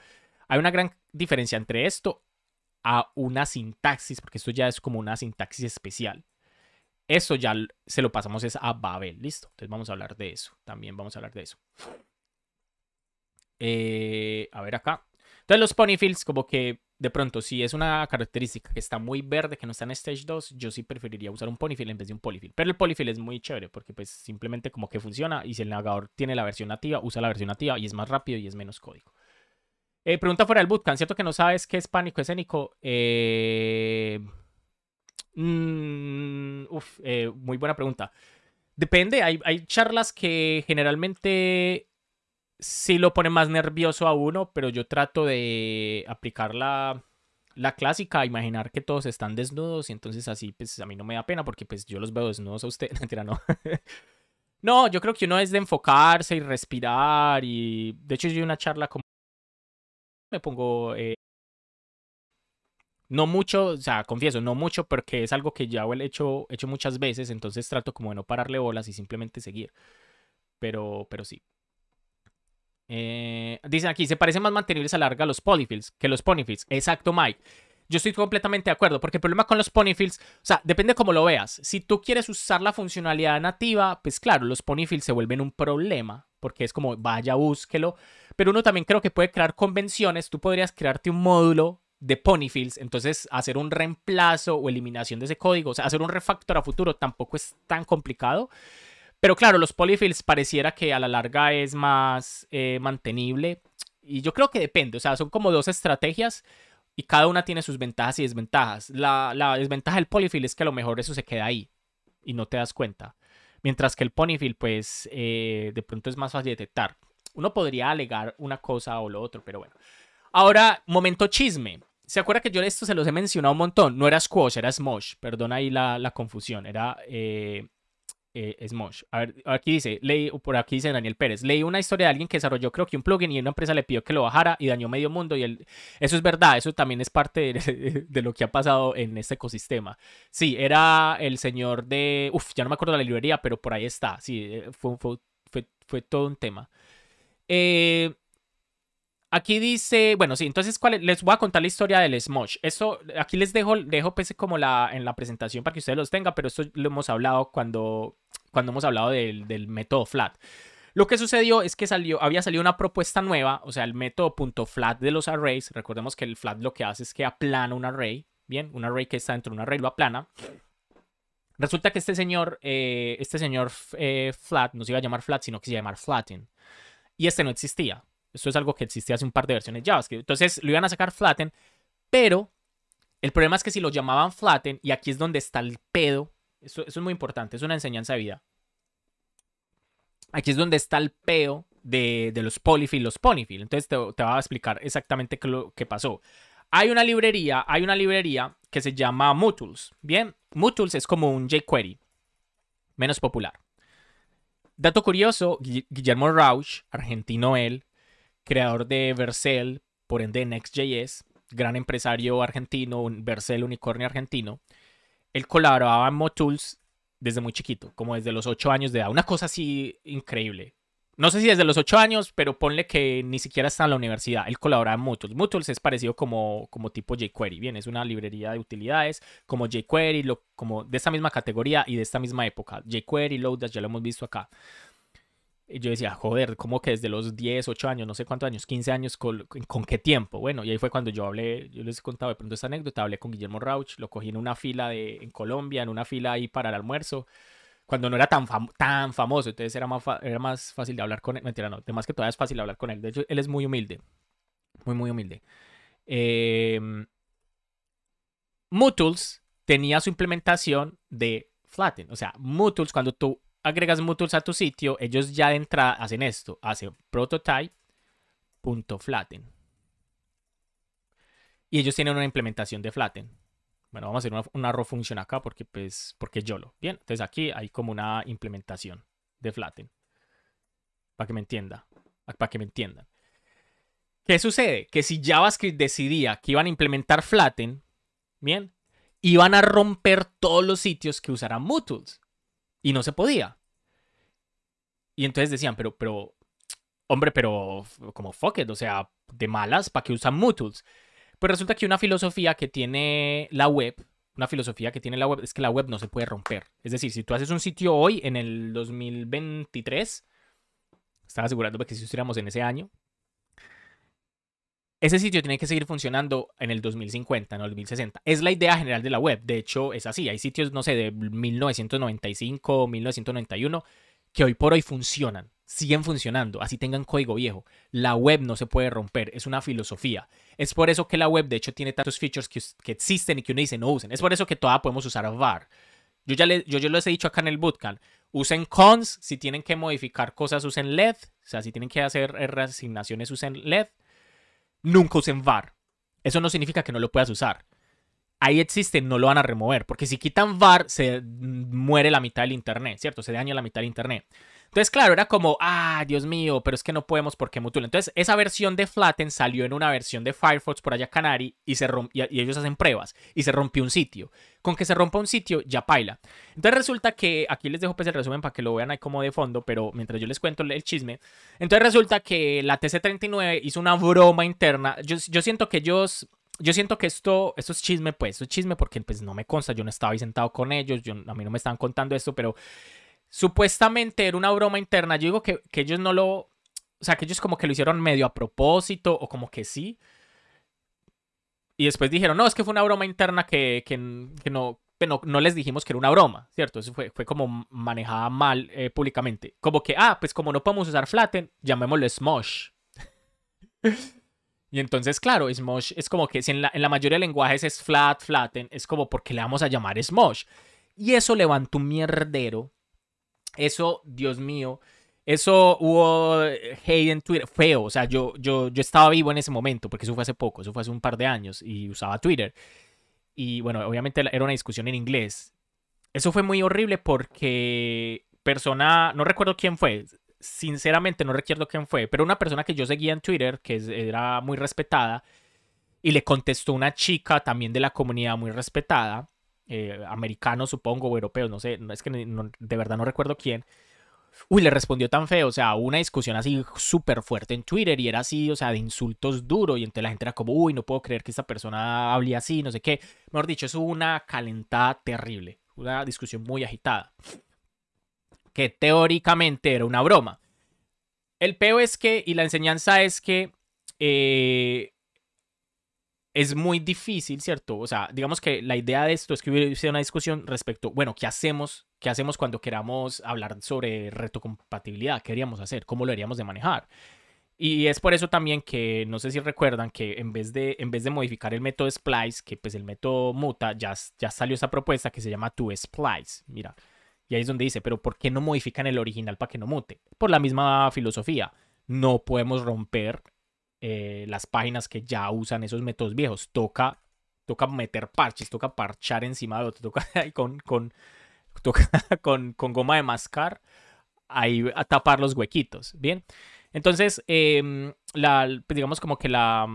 Hay una gran diferencia entre esto a una sintaxis, porque esto ya es como una sintaxis especial. Eso ya se lo pasamos es a Babel, listo. Entonces vamos a hablar de eso. También vamos a hablar de eso. Eh, a ver acá. Entonces los ponyfields como que de pronto, si es una característica que está muy verde, que no está en Stage 2, yo sí preferiría usar un Ponyfield en vez de un Polyfill. Pero el Polyfill es muy chévere porque pues simplemente como que funciona y si el navegador tiene la versión nativa, usa la versión nativa y es más rápido y es menos código. Eh, pregunta fuera del bootcamp, ¿cierto que no sabes qué es pánico escénico? Eh... Mm, uf, eh, muy buena pregunta. Depende, hay, hay charlas que generalmente sí lo pone más nervioso a uno, pero yo trato de aplicar la, la clásica, imaginar que todos están desnudos y entonces así pues a mí no me da pena porque pues yo los veo desnudos a usted, mentira, no. no, yo creo que uno es de enfocarse y respirar y de hecho yo una charla como me pongo eh, no mucho, o sea, confieso, no mucho porque es algo que ya he hecho, hecho muchas veces, entonces trato como de no pararle bolas y simplemente seguir. Pero pero sí. Eh, dicen aquí, se parecen más mantenibles a larga los polyfills que los ponyfills. Exacto, Mike. Yo estoy completamente de acuerdo, porque el problema con los ponyfills, o sea, depende cómo lo veas. Si tú quieres usar la funcionalidad nativa, pues claro, los ponyfills se vuelven un problema, porque es como, vaya, búsquelo. Pero uno también creo que puede crear convenciones. Tú podrías crearte un módulo de ponyfills, entonces hacer un reemplazo o eliminación de ese código, o sea, hacer un refactor a futuro tampoco es tan complicado. Pero claro, los polyfills pareciera que a la larga es más eh, mantenible. Y yo creo que depende. O sea, son como dos estrategias y cada una tiene sus ventajas y desventajas. La, desventaja del polyfill es que a lo mejor eso se queda ahí y no te das cuenta. Mientras que el polyfill, pues, eh, de pronto es más fácil detectar. Uno podría alegar una cosa o lo otro, pero bueno. Ahora, momento chisme. ¿Se acuerda que yo esto se los he mencionado un montón? No era squash, era smosh. Perdona ahí la, confusión. Era eh, eh, Smosh. A ver, aquí dice, leí, por aquí dice Daniel Pérez, leí una historia de alguien que desarrolló creo que un plugin y una empresa le pidió que lo bajara y dañó medio mundo y eso es verdad, eso también es parte de, lo que ha pasado en este ecosistema. Sí, era el señor de, Uf, ya no me acuerdo la librería, pero por ahí está, sí, eh, fue, todo un tema. Eh, aquí dice, bueno, sí, entonces ¿cuál les voy a contar la historia del Smosh. Eso, aquí les dejo, dejo pues como la, en la presentación para que ustedes los tengan, pero esto lo hemos hablado cuando cuando hemos hablado del, método flat. Lo que sucedió es que había salido una propuesta nueva, o sea, el método punto .flat de los arrays. Recordemos que el flat lo que hace es que aplana un array, ¿bien? Un array que está dentro de un array lo aplana. Resulta que este señor, eh, este señor eh, flat, no se iba a llamar flat, sino que se iba a llamar flatten. Y este no existía. Esto es algo que existía hace un par de versiones de JavaScript. Entonces lo iban a sacar flatten, pero el problema es que si lo llamaban flatten, y aquí es donde está el pedo, eso, es muy importante, es una enseñanza de vida. Aquí es donde está el peo de, los polyfill, los polyfill. Entonces te, te va a explicar exactamente qué, lo, qué pasó. Hay una librería, hay una librería que se llama Mutools. Bien, Mutools es como un jQuery, menos popular. Dato curioso, Guillermo Rauch, argentino él, creador de Vercel, por ende Next.js, gran empresario argentino, Vercel unicornio argentino, él colaboraba en Motools desde muy chiquito, como desde los 8 años de edad. Una cosa así increíble. No sé si desde los 8 años, pero ponle que ni siquiera está en la universidad. Él colaboraba en Motools. Motools es parecido como, como tipo jQuery. Bien, es una librería de utilidades como jQuery, como de esa misma categoría y de esta misma época. jQuery, Lodash, ya lo hemos visto acá. Y yo decía, joder, ¿cómo que desde los 10, 8 años, no sé cuántos años, 15 años, con, qué tiempo? Bueno, y ahí fue cuando yo hablé, yo les he contado de pronto esta anécdota, hablé con Guillermo Rauch, lo cogí en una fila de, en Colombia, en una fila ahí para el almuerzo, cuando no era tan, tan famoso, entonces era más, era más fácil de hablar con él, mentira, no, además que todavía es fácil hablar con él, de hecho, él es muy humilde, muy, muy humilde. Eh, tenía su implementación de Flatten, o sea, Mutools, cuando tú agregas modules a tu sitio, ellos ya de entrada hacen esto, hacen prototype.flatten. Y ellos tienen una implementación de flatten. Bueno, vamos a hacer una, row function acá porque, pues, porque yo lo. Bien, entonces aquí hay como una implementación de flatten. Para que me entienda. Para que me entiendan. ¿Qué sucede? Que si JavaScript decidía que iban a implementar flatten, bien, iban a romper todos los sitios que usaran mutools y no se podía. Y entonces decían, pero, pero, hombre, pero como fuck it, o sea, de malas, ¿para qué usan Mutools? Pues resulta que una filosofía que tiene la web, una filosofía que tiene la web, es que la web no se puede romper. Es decir, si tú haces un sitio hoy, en el 2023, estaba asegurando que si estuviéramos en ese año, ese sitio tiene que seguir funcionando en el 2050, en el 2060. Es la idea general de la web. De hecho, es así. Hay sitios, no sé, de 1995, 1991, que hoy por hoy funcionan. Siguen funcionando, así tengan código viejo. La web no se puede romper, es una filosofía. Es por eso que la web, de hecho, tiene tantos features que, existen y que uno dice no usen. Es por eso que todavía podemos usar VAR. Yo ya, le, yo, les he dicho acá en el bootcamp, usen cons, si tienen que modificar cosas, usen LED, o sea, si tienen que hacer reasignaciones, usen LED nunca usen VAR. Eso no significa que no lo puedas usar. Ahí existe, no lo van a remover, porque si quitan VAR se muere la mitad del Internet, ¿cierto? Se daña la mitad del Internet. Entonces, claro, era como, ah, Dios mío, pero es que no podemos porque Mutula. Entonces, esa versión de Flatten salió en una versión de Firefox por allá Canary y, se y ellos hacen pruebas y se rompió un sitio. Con que se rompa un sitio, ya paila. Entonces, resulta que, aquí les dejo pues el resumen para que lo vean ahí como de fondo, pero mientras yo les cuento el chisme. Entonces, resulta que la TC39 hizo una broma interna. Yo, siento que ellos yo siento que esto, esto es chisme, pues, es chisme porque pues no me consta, yo no estaba ahí sentado con ellos, yo, a mí no me estaban contando esto, pero Supuestamente era una broma interna. Yo digo que, ellos no lo. O sea, que ellos como que lo hicieron medio a propósito o como que sí. Y después dijeron, no, es que fue una broma interna que, que, no, no, les dijimos que era una broma, ¿cierto? Eso fue, fue como manejada mal eh, públicamente. Como que, ah, pues como no podemos usar Flatten, llamémoslo Smosh. y entonces, claro, Smosh es como que si en la, mayoría de lenguajes es flat, Flatten, es como porque le vamos a llamar Smosh. Y eso levantó un mierdero eso, Dios mío, eso hubo eh, hate en Twitter, feo, o sea, yo, yo, yo estaba vivo en ese momento, porque eso fue hace poco, eso fue hace un par de años y usaba Twitter. Y bueno, obviamente era una discusión en inglés. Eso fue muy horrible porque persona, no recuerdo quién fue, sinceramente no recuerdo quién fue, pero una persona que yo seguía en Twitter, que era muy respetada, y le contestó una chica también de la comunidad muy respetada, eh, americanos, supongo, o europeos, no sé, es que de verdad no recuerdo quién. Uy, le respondió tan feo, o sea, una discusión así súper fuerte en Twitter y era así, o sea, de insultos duros y entonces la gente era como, uy, no puedo creer que esta persona hablía así, no sé qué. Mejor dicho, es una calentada terrible, una discusión muy agitada, que teóricamente era una broma. El peo es que, y la enseñanza es que eh, es muy difícil, ¿cierto? O sea, digamos que la idea de esto es que hubiese una discusión respecto, bueno, ¿qué hacemos? ¿Qué hacemos cuando queramos hablar sobre retrocompatibilidad ¿Qué queríamos hacer? ¿Cómo lo haríamos de manejar? Y es por eso también que, no sé si recuerdan, que en vez de, en vez de modificar el método splice, que pues el método muta, ya, ya salió esa propuesta que se llama to splice. Mira, y ahí es donde dice, pero ¿por qué no modifican el original para que no mute? Por la misma filosofía. No podemos romper eh, las páginas que ya usan esos métodos viejos. Toca, toca meter parches, toca parchar encima de otro, toca con, con, toca con, con goma de mascar ahí a tapar los huequitos, ¿bien? Entonces, em, la, pues, digamos como que la,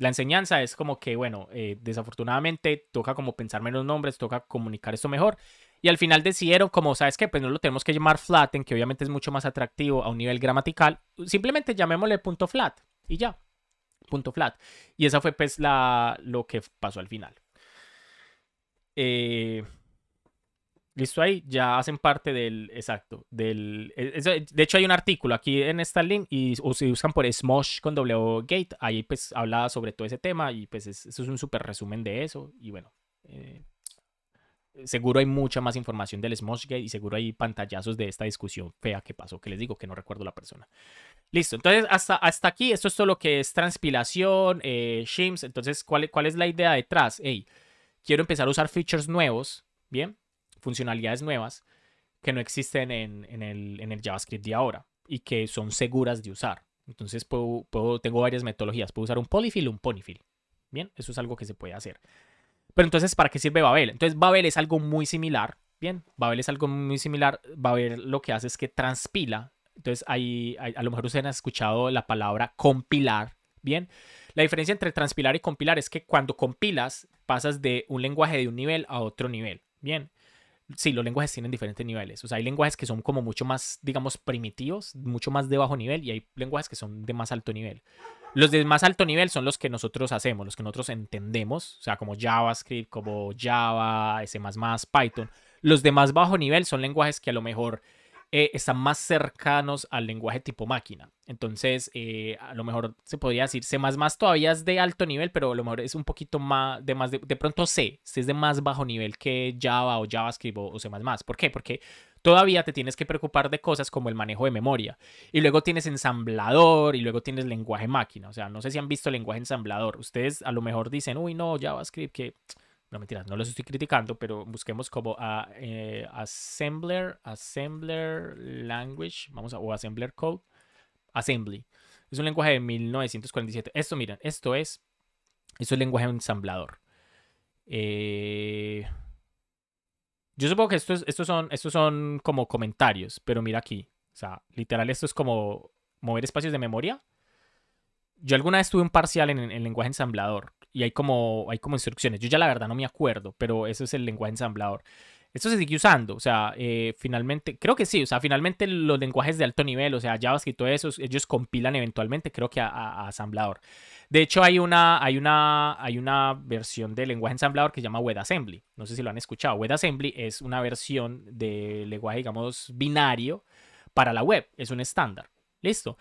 enseñanza es como que, bueno, eh, desafortunadamente toca como pensar menos nombres, toca comunicar esto mejor. Y al final decidieron, como sabes que, pues no lo tenemos que llamar flatten, que obviamente es mucho más atractivo a un nivel gramatical, simplemente llamémosle punto flat y ya punto flat. Y esa fue pues la, lo que pasó al final. Eh, listo ahí, ya hacen parte del, exacto, del, e, de hecho hay un artículo aquí en esta link y o si buscan por Smosh con gate, ahí pues habla sobre todo ese tema y pues eso es un súper resumen de eso y bueno, eh, seguro hay mucha más información del SmoshGate y seguro hay pantallazos de esta discusión fea que pasó, que les digo que no recuerdo la persona. Listo, entonces hasta, hasta aquí, esto es todo lo que es transpilación, eh, shims, entonces ¿cuál, ¿cuál es la idea detrás? Hey, quiero empezar a usar features nuevos, ¿bien? Funcionalidades nuevas que no existen en, el, JavaScript de ahora y que son seguras de usar. Entonces puedo, puedo, tengo varias metodologías, puedo usar un polyfill o un ponyfill. Bien, eso es algo que se puede hacer. Pero entonces, ¿para qué sirve Babel? Entonces, Babel es algo muy similar. Bien, Babel es algo muy similar. Babel lo que hace es que transpila. Entonces, ahí, a lo mejor ustedes han escuchado la palabra compilar. Bien, la diferencia entre transpilar y compilar es que cuando compilas pasas de un lenguaje de un nivel a otro nivel. Bien, sí, los lenguajes tienen diferentes niveles. O sea, hay lenguajes que son como mucho más, digamos, primitivos, mucho más de bajo nivel, y hay lenguajes que son de más alto nivel. Los de más alto nivel son los que nosotros hacemos, los que nosotros entendemos, o sea, como JavaScript, como Java, S++, Python. Los de más bajo nivel son lenguajes que a lo mejor eh, están más cercanos al lenguaje tipo máquina. Entonces, eh, a lo mejor se podría decir C++ todavía es de alto nivel, pero a lo mejor es un poquito más de más de, pronto C, C es de más bajo nivel que Java o JavaScript o, o C++. ¿Por qué? Porque todavía te tienes que preocupar de cosas como el manejo de memoria. Y luego tienes ensamblador y luego tienes lenguaje máquina. O sea, no sé si han visto lenguaje ensamblador. Ustedes a lo mejor dicen, uy, no, JavaScript, que no, mentiras, no los estoy criticando, pero busquemos como a, eh, Assembler, Assembler Language, vamos a, o Assembler Code, Assembly. Es un lenguaje de 1947. Esto, miren, esto es, esto es lenguaje ensamblador. Eh, yo supongo que estos, son, son como comentarios, pero mira aquí. O sea, literal, esto es como mover espacios de memoria. Yo alguna vez tuve un parcial en, el lenguaje ensamblador y hay como, hay como instrucciones. Yo ya la verdad no me acuerdo, pero eso es el lenguaje ensamblador. Esto se sigue usando, o sea, eh, finalmente, creo que sí, o sea, finalmente los lenguajes de alto nivel, o sea, JavaScript y todo eso, ellos compilan eventualmente, creo que a, ensamblador. De hecho, hay una, hay, una, hay una versión de lenguaje ensamblador que se llama WebAssembly, no sé si lo han escuchado. WebAssembly es una versión de lenguaje, digamos, binario para la web, es un estándar, listo.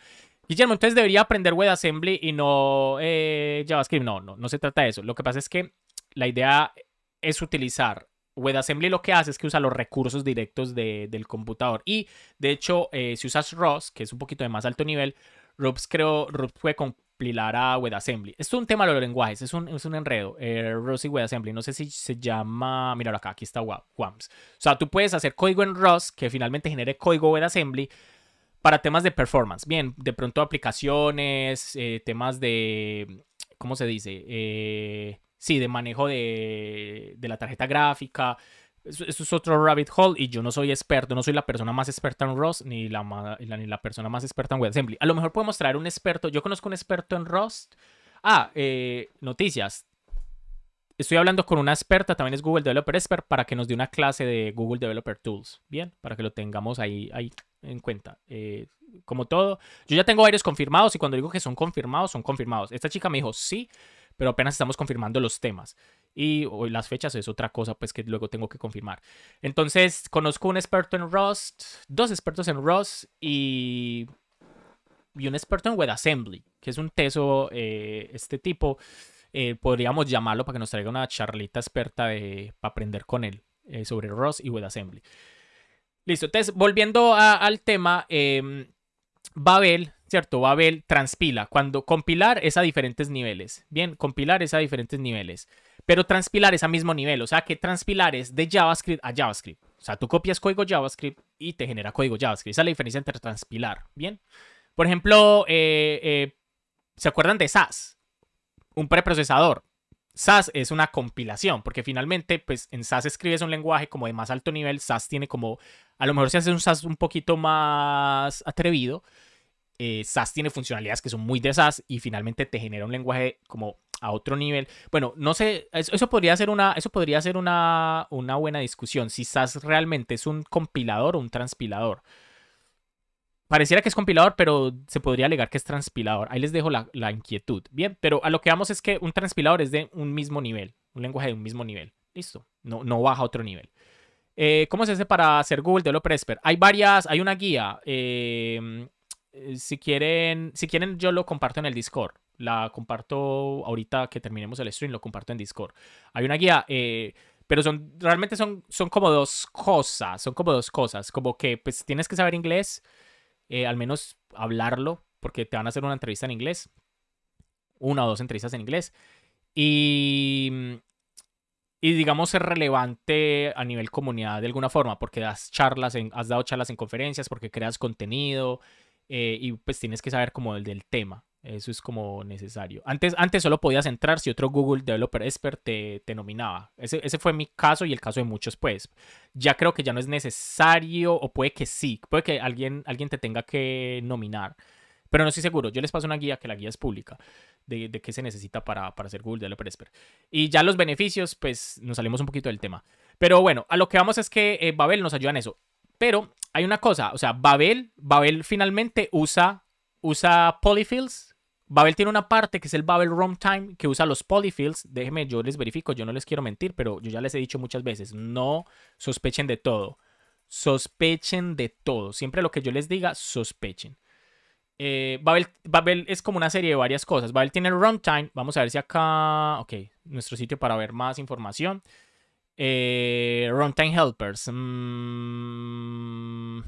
Guillermo, entonces debería aprender WebAssembly y no eh, JavaScript. No, no, no se trata de eso. Lo que pasa es que la idea es utilizar WebAssembly lo que hace es que usa los recursos directos del computador. Y de hecho, eh, si usas ROS, que es un poquito de más alto nivel, ROS creo, puede compilar a WebAssembly. Esto es un tema de los lenguajes, es un, es un enredo. Eh, ROS y WebAssembly, no sé si se llama. Míralo acá, aquí está WAMS. O sea, tú puedes hacer código en ROS que finalmente genere código WebAssembly, para temas de performance. Bien, de pronto aplicaciones, eh, temas de, ¿cómo se dice? Eh, sí, de manejo de, de la tarjeta gráfica. Eso, es otro rabbit hole y yo no soy experto, no soy la persona más experta en Rust ni la, ni la persona más experta en WebAssembly. A lo mejor podemos traer un experto. Yo conozco un experto en Rust. Ah, eh, noticias. Estoy hablando con una experta, también es Google Developer Expert, para que nos dé una clase de Google Developer Tools. Bien, para que lo tengamos ahí, ahí en cuenta. Eh, como todo, yo ya tengo aires confirmados y cuando digo que son confirmados, son confirmados. Esta chica me dijo sí, pero apenas estamos confirmando los temas. Y las fechas es otra cosa, pues que luego tengo que confirmar. Entonces, conozco un experto en Rust, dos expertos en Rust y, un experto en WebAssembly, que es un teso, eh, este tipo. Eh, podríamos llamarlo para que nos traiga una charlita experta para aprender con él sobre Rust y WebAssembly. Listo, entonces volviendo al tema, em, Babel, ¿cierto? Babel transpila. Cuando compilar es a diferentes niveles. Bien, compilar es a diferentes niveles. Pero transpilar es a mismo nivel. O sea que transpilar es de JavaScript a JavaScript. O sea, tú copias código JavaScript y te genera código JavaScript. Esa es la diferencia entre transpilar. Bien. Por ejemplo, eh, eh, ¿se acuerdan de SAS? Un preprocesador. SAS es una compilación, porque finalmente, pues en SAS escribes un lenguaje como de más alto nivel, SAS tiene como, a lo mejor si haces un SAS un poquito más atrevido, eh, SAS tiene funcionalidades que son muy de SAS y finalmente te genera un lenguaje como a otro nivel. Bueno, no sé, eso podría ser una, eso podría una, una buena discusión, si SAS realmente es un compilador o un transpilador pareciera que es compilador, pero se podría alegar que es transpilador. Ahí les dejo la, inquietud. Bien, pero a lo que vamos es que un transpilador es de un mismo nivel, un lenguaje de un mismo nivel. Listo, no, no baja otro nivel. Eh, ¿Cómo se hace para hacer Google Developer Expert? Hay varias, hay una guía. Em, eh, si quieren, si quieren, yo lo comparto en el Discord. La comparto ahorita que terminemos el stream, lo comparto en Discord. Hay una guía. Eh, pero son realmente son, son como dos cosas, son como dos cosas, como que pues tienes que saber inglés eh, al menos hablarlo, porque te van a hacer una entrevista en inglés, una o dos entrevistas en inglés, y, mm, y digamos ser relevante a nivel comunidad de alguna forma, porque das charlas, en, has dado charlas en conferencias, porque creas contenido, eh, y pues tienes que saber como el del tema. Eso es como necesario. Antes, antes solo podías entrar si otro Google Developer Expert te, te nominaba. Ese, fue mi caso y el caso de muchos, pues. Ya creo que ya no es necesario, o puede que sí, puede que alguien, alguien te tenga que nominar. Pero no estoy seguro. Yo les paso una guía, que la guía es pública, de, de qué se necesita para, para ser Google Developer Expert. Y ya los beneficios, pues nos salimos un poquito del tema. Pero bueno, a lo que vamos es que eh, Babel nos ayuda en eso. Pero hay una cosa, o sea, Babel, Babel finalmente usa, usa polyfills Babel tiene una parte que es el Babel Runtime que usa los polyfills. Déjenme, yo les verifico, yo no les quiero mentir, pero yo ya les he dicho muchas veces, no sospechen de todo. Sospechen de todo. Siempre lo que yo les diga, sospechen. Eh, Babel, es como una serie de varias cosas. Babel tiene el runtime. Vamos a ver si acá. Ok, nuestro sitio para ver más información. Eh, runtime helpers. Mm.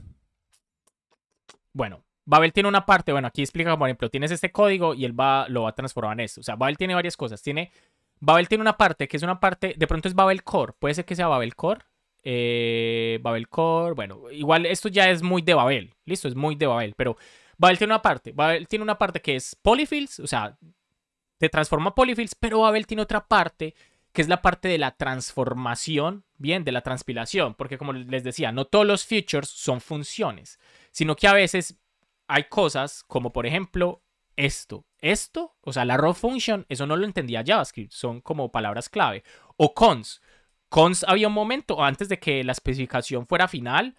Bueno, Babel tiene una parte, bueno, aquí explica, por ejemplo, tienes este código y él va, lo va a transformar en esto. O sea, Babel tiene varias cosas. Tiene, Babel tiene una parte que es una parte, de pronto es Babel Core, puede ser que sea Babel Core. Eh, Babel Core, bueno, igual esto ya es muy de Babel, listo, es muy de Babel, pero Babel tiene una parte, Babel tiene una parte que es Polyfills, o sea, te transforma Polyfills, pero Babel tiene otra parte que es la parte de la transformación, bien, de la transpilación, porque como les decía, no todos los features son funciones, sino que a veces hay cosas como por ejemplo esto. Esto, o sea, la raw function, eso no lo entendía JavaScript, son como palabras clave. O cons. Cons había un momento antes de que la especificación fuera final,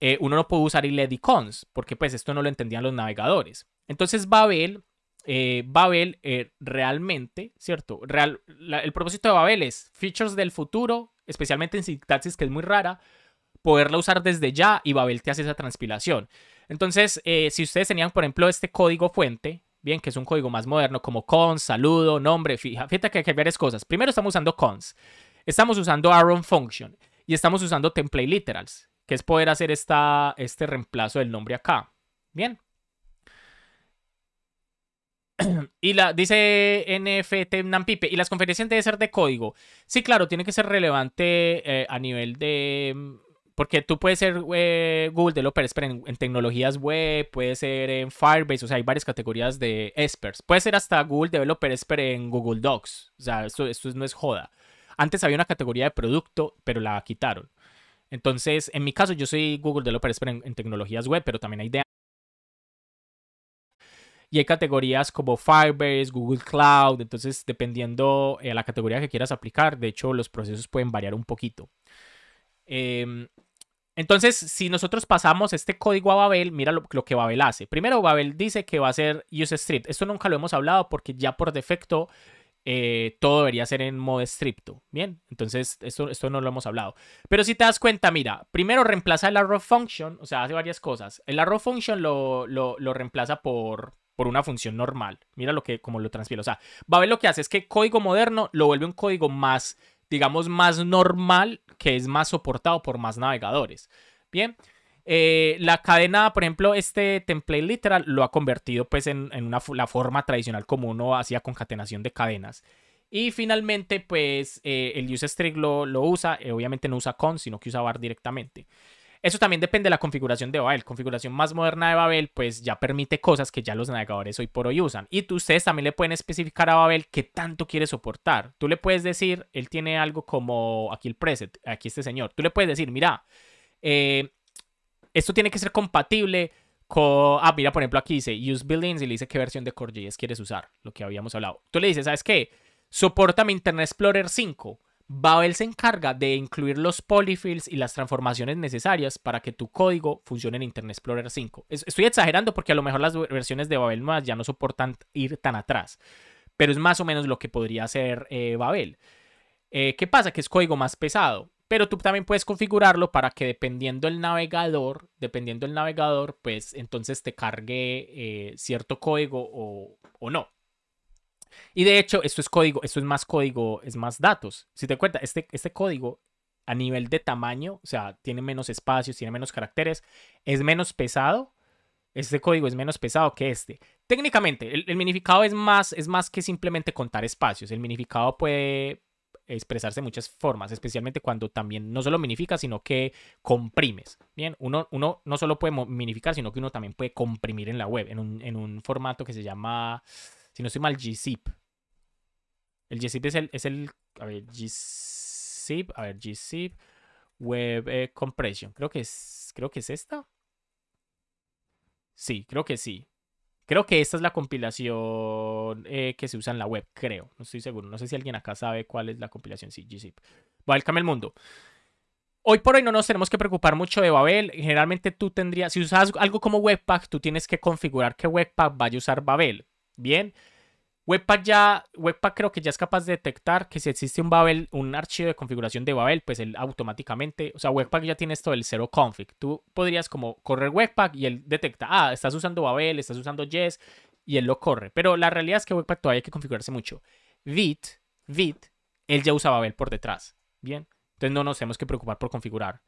eh, uno no puede usar y cons, porque pues esto no lo entendían los navegadores. Entonces Babel, eh, Babel eh, realmente, ¿cierto? Real, el propósito de Babel es features del futuro, especialmente en sintaxis que es muy rara, poderla usar desde ya y Babel te hace esa transpilación. Entonces, eh, si ustedes tenían, por ejemplo, este código fuente, bien, que es un código más moderno, como cons, saludo, nombre, fija, fíjate que hay varias cosas. Primero estamos usando cons, estamos usando arrow function y estamos usando template literals, que es poder hacer esta, este reemplazo del nombre acá. Bien. Y la, dice NFT Nampipe, ¿y las conferencias deben ser de código? Sí, claro, tiene que ser relevante eh, a nivel de, mm, porque tú puedes ser eh, Google Developer Expert en, tecnologías web, puedes ser en Firebase, o sea, hay varias categorías de experts. Puede ser hasta Google Developer Expert en Google Docs. O sea, esto, esto no es joda. Antes había una categoría de producto, pero la quitaron. Entonces, en mi caso, yo soy Google Developer Expert en, tecnologías web, pero también hay de y hay categorías como Firebase, Google Cloud, entonces dependiendo a eh, la categoría que quieras aplicar, de hecho los procesos pueden variar un poquito. Em, entonces, si nosotros pasamos este código a Babel, mira lo, que Babel hace. Primero, Babel dice que va a ser use Esto nunca lo hemos hablado porque ya por defecto eh, todo debería ser en modo stripto. Bien, entonces esto, esto no lo hemos hablado. Pero si te das cuenta, mira, primero reemplaza el arrow function, o sea, hace varias cosas. El arrow function lo, reemplaza por, por una función normal. Mira lo que, como lo transfiere. O sea, Babel lo que hace es que código moderno lo vuelve un código más digamos, más normal, que es más soportado por más navegadores. Bien. Eh, la cadena, por ejemplo, este template literal lo ha convertido pues en, una, la forma tradicional como uno hacía concatenación de cadenas. Y finalmente, pues eh, el use lo, lo usa, eh, obviamente no usa con, sino que usa bar directamente. Eso también depende de la configuración de Babel. La Configuración más moderna de Babel, pues ya permite cosas que ya los navegadores hoy por hoy usan. Y tú, ustedes también le pueden especificar a Babel qué tanto quiere soportar. Tú le puedes decir, él tiene algo como aquí el preset, aquí este señor. Tú le puedes decir, mira, eh, esto tiene que ser compatible con. Ah, mira, por ejemplo, aquí dice use buildings y le dice qué versión de CoreJS quieres usar, lo que habíamos hablado. Tú le dices, ¿sabes qué? Soporta mi Internet Explorer 5 Babel se encarga de incluir los polyfills y las transformaciones necesarias para que tu código funcione en Internet Explorer 5. Estoy exagerando porque a lo mejor las versiones de Babel más ya no soportan ir tan atrás, pero es más o menos lo que podría hacer eh, Babel. Eh, ¿Qué pasa? Que es código más pesado, pero tú también puedes configurarlo para que dependiendo el navegador, dependiendo el navegador, pues entonces te cargue eh, cierto código o no. Y de hecho, esto es código, esto es más código, es más datos. Si te cuenta, este, este código a nivel de tamaño, o sea, tiene menos espacios, tiene menos caracteres, es menos pesado. Este código es menos pesado que este. Técnicamente, el, minificado es más, es más que simplemente contar espacios. El minificado puede expresarse de muchas formas, especialmente cuando también no solo minifica, sino que comprimes. Bien, uno, uno no solo puede minificar, sino que uno también puede comprimir en la web, en un, en un formato que se llama, si no estoy mal, gzip. El gzip es el, a ver, gzip, a ver, gzip web eh, compression. Creo que es, creo que es esta. Sí, creo que sí. Creo que esta es la compilación eh, que se usa en la web, creo. No estoy seguro. No sé si alguien acá sabe cuál es la compilación. Sí, gzip. Válcame el mundo hoy por hoy no nos tenemos que preocupar mucho de Babel. Generalmente tú tendrías, si usas algo como Webpack, tú tienes que configurar que Webpack vaya a usar Babel. Bien, Webpack ya, Webpack creo que ya es capaz de detectar que si existe un Babel, un archivo de configuración de Babel, pues él automáticamente, o sea, Webpack ya tiene esto del zero config. Tú podrías como correr Webpack y él detecta, ah, estás usando Babel, estás usando Yes, y él lo corre. Pero la realidad es que Webpack todavía hay que configurarse mucho. Vit, Vit, él ya usa Babel por detrás, ¿bien? Entonces no nos tenemos que preocupar por configurar.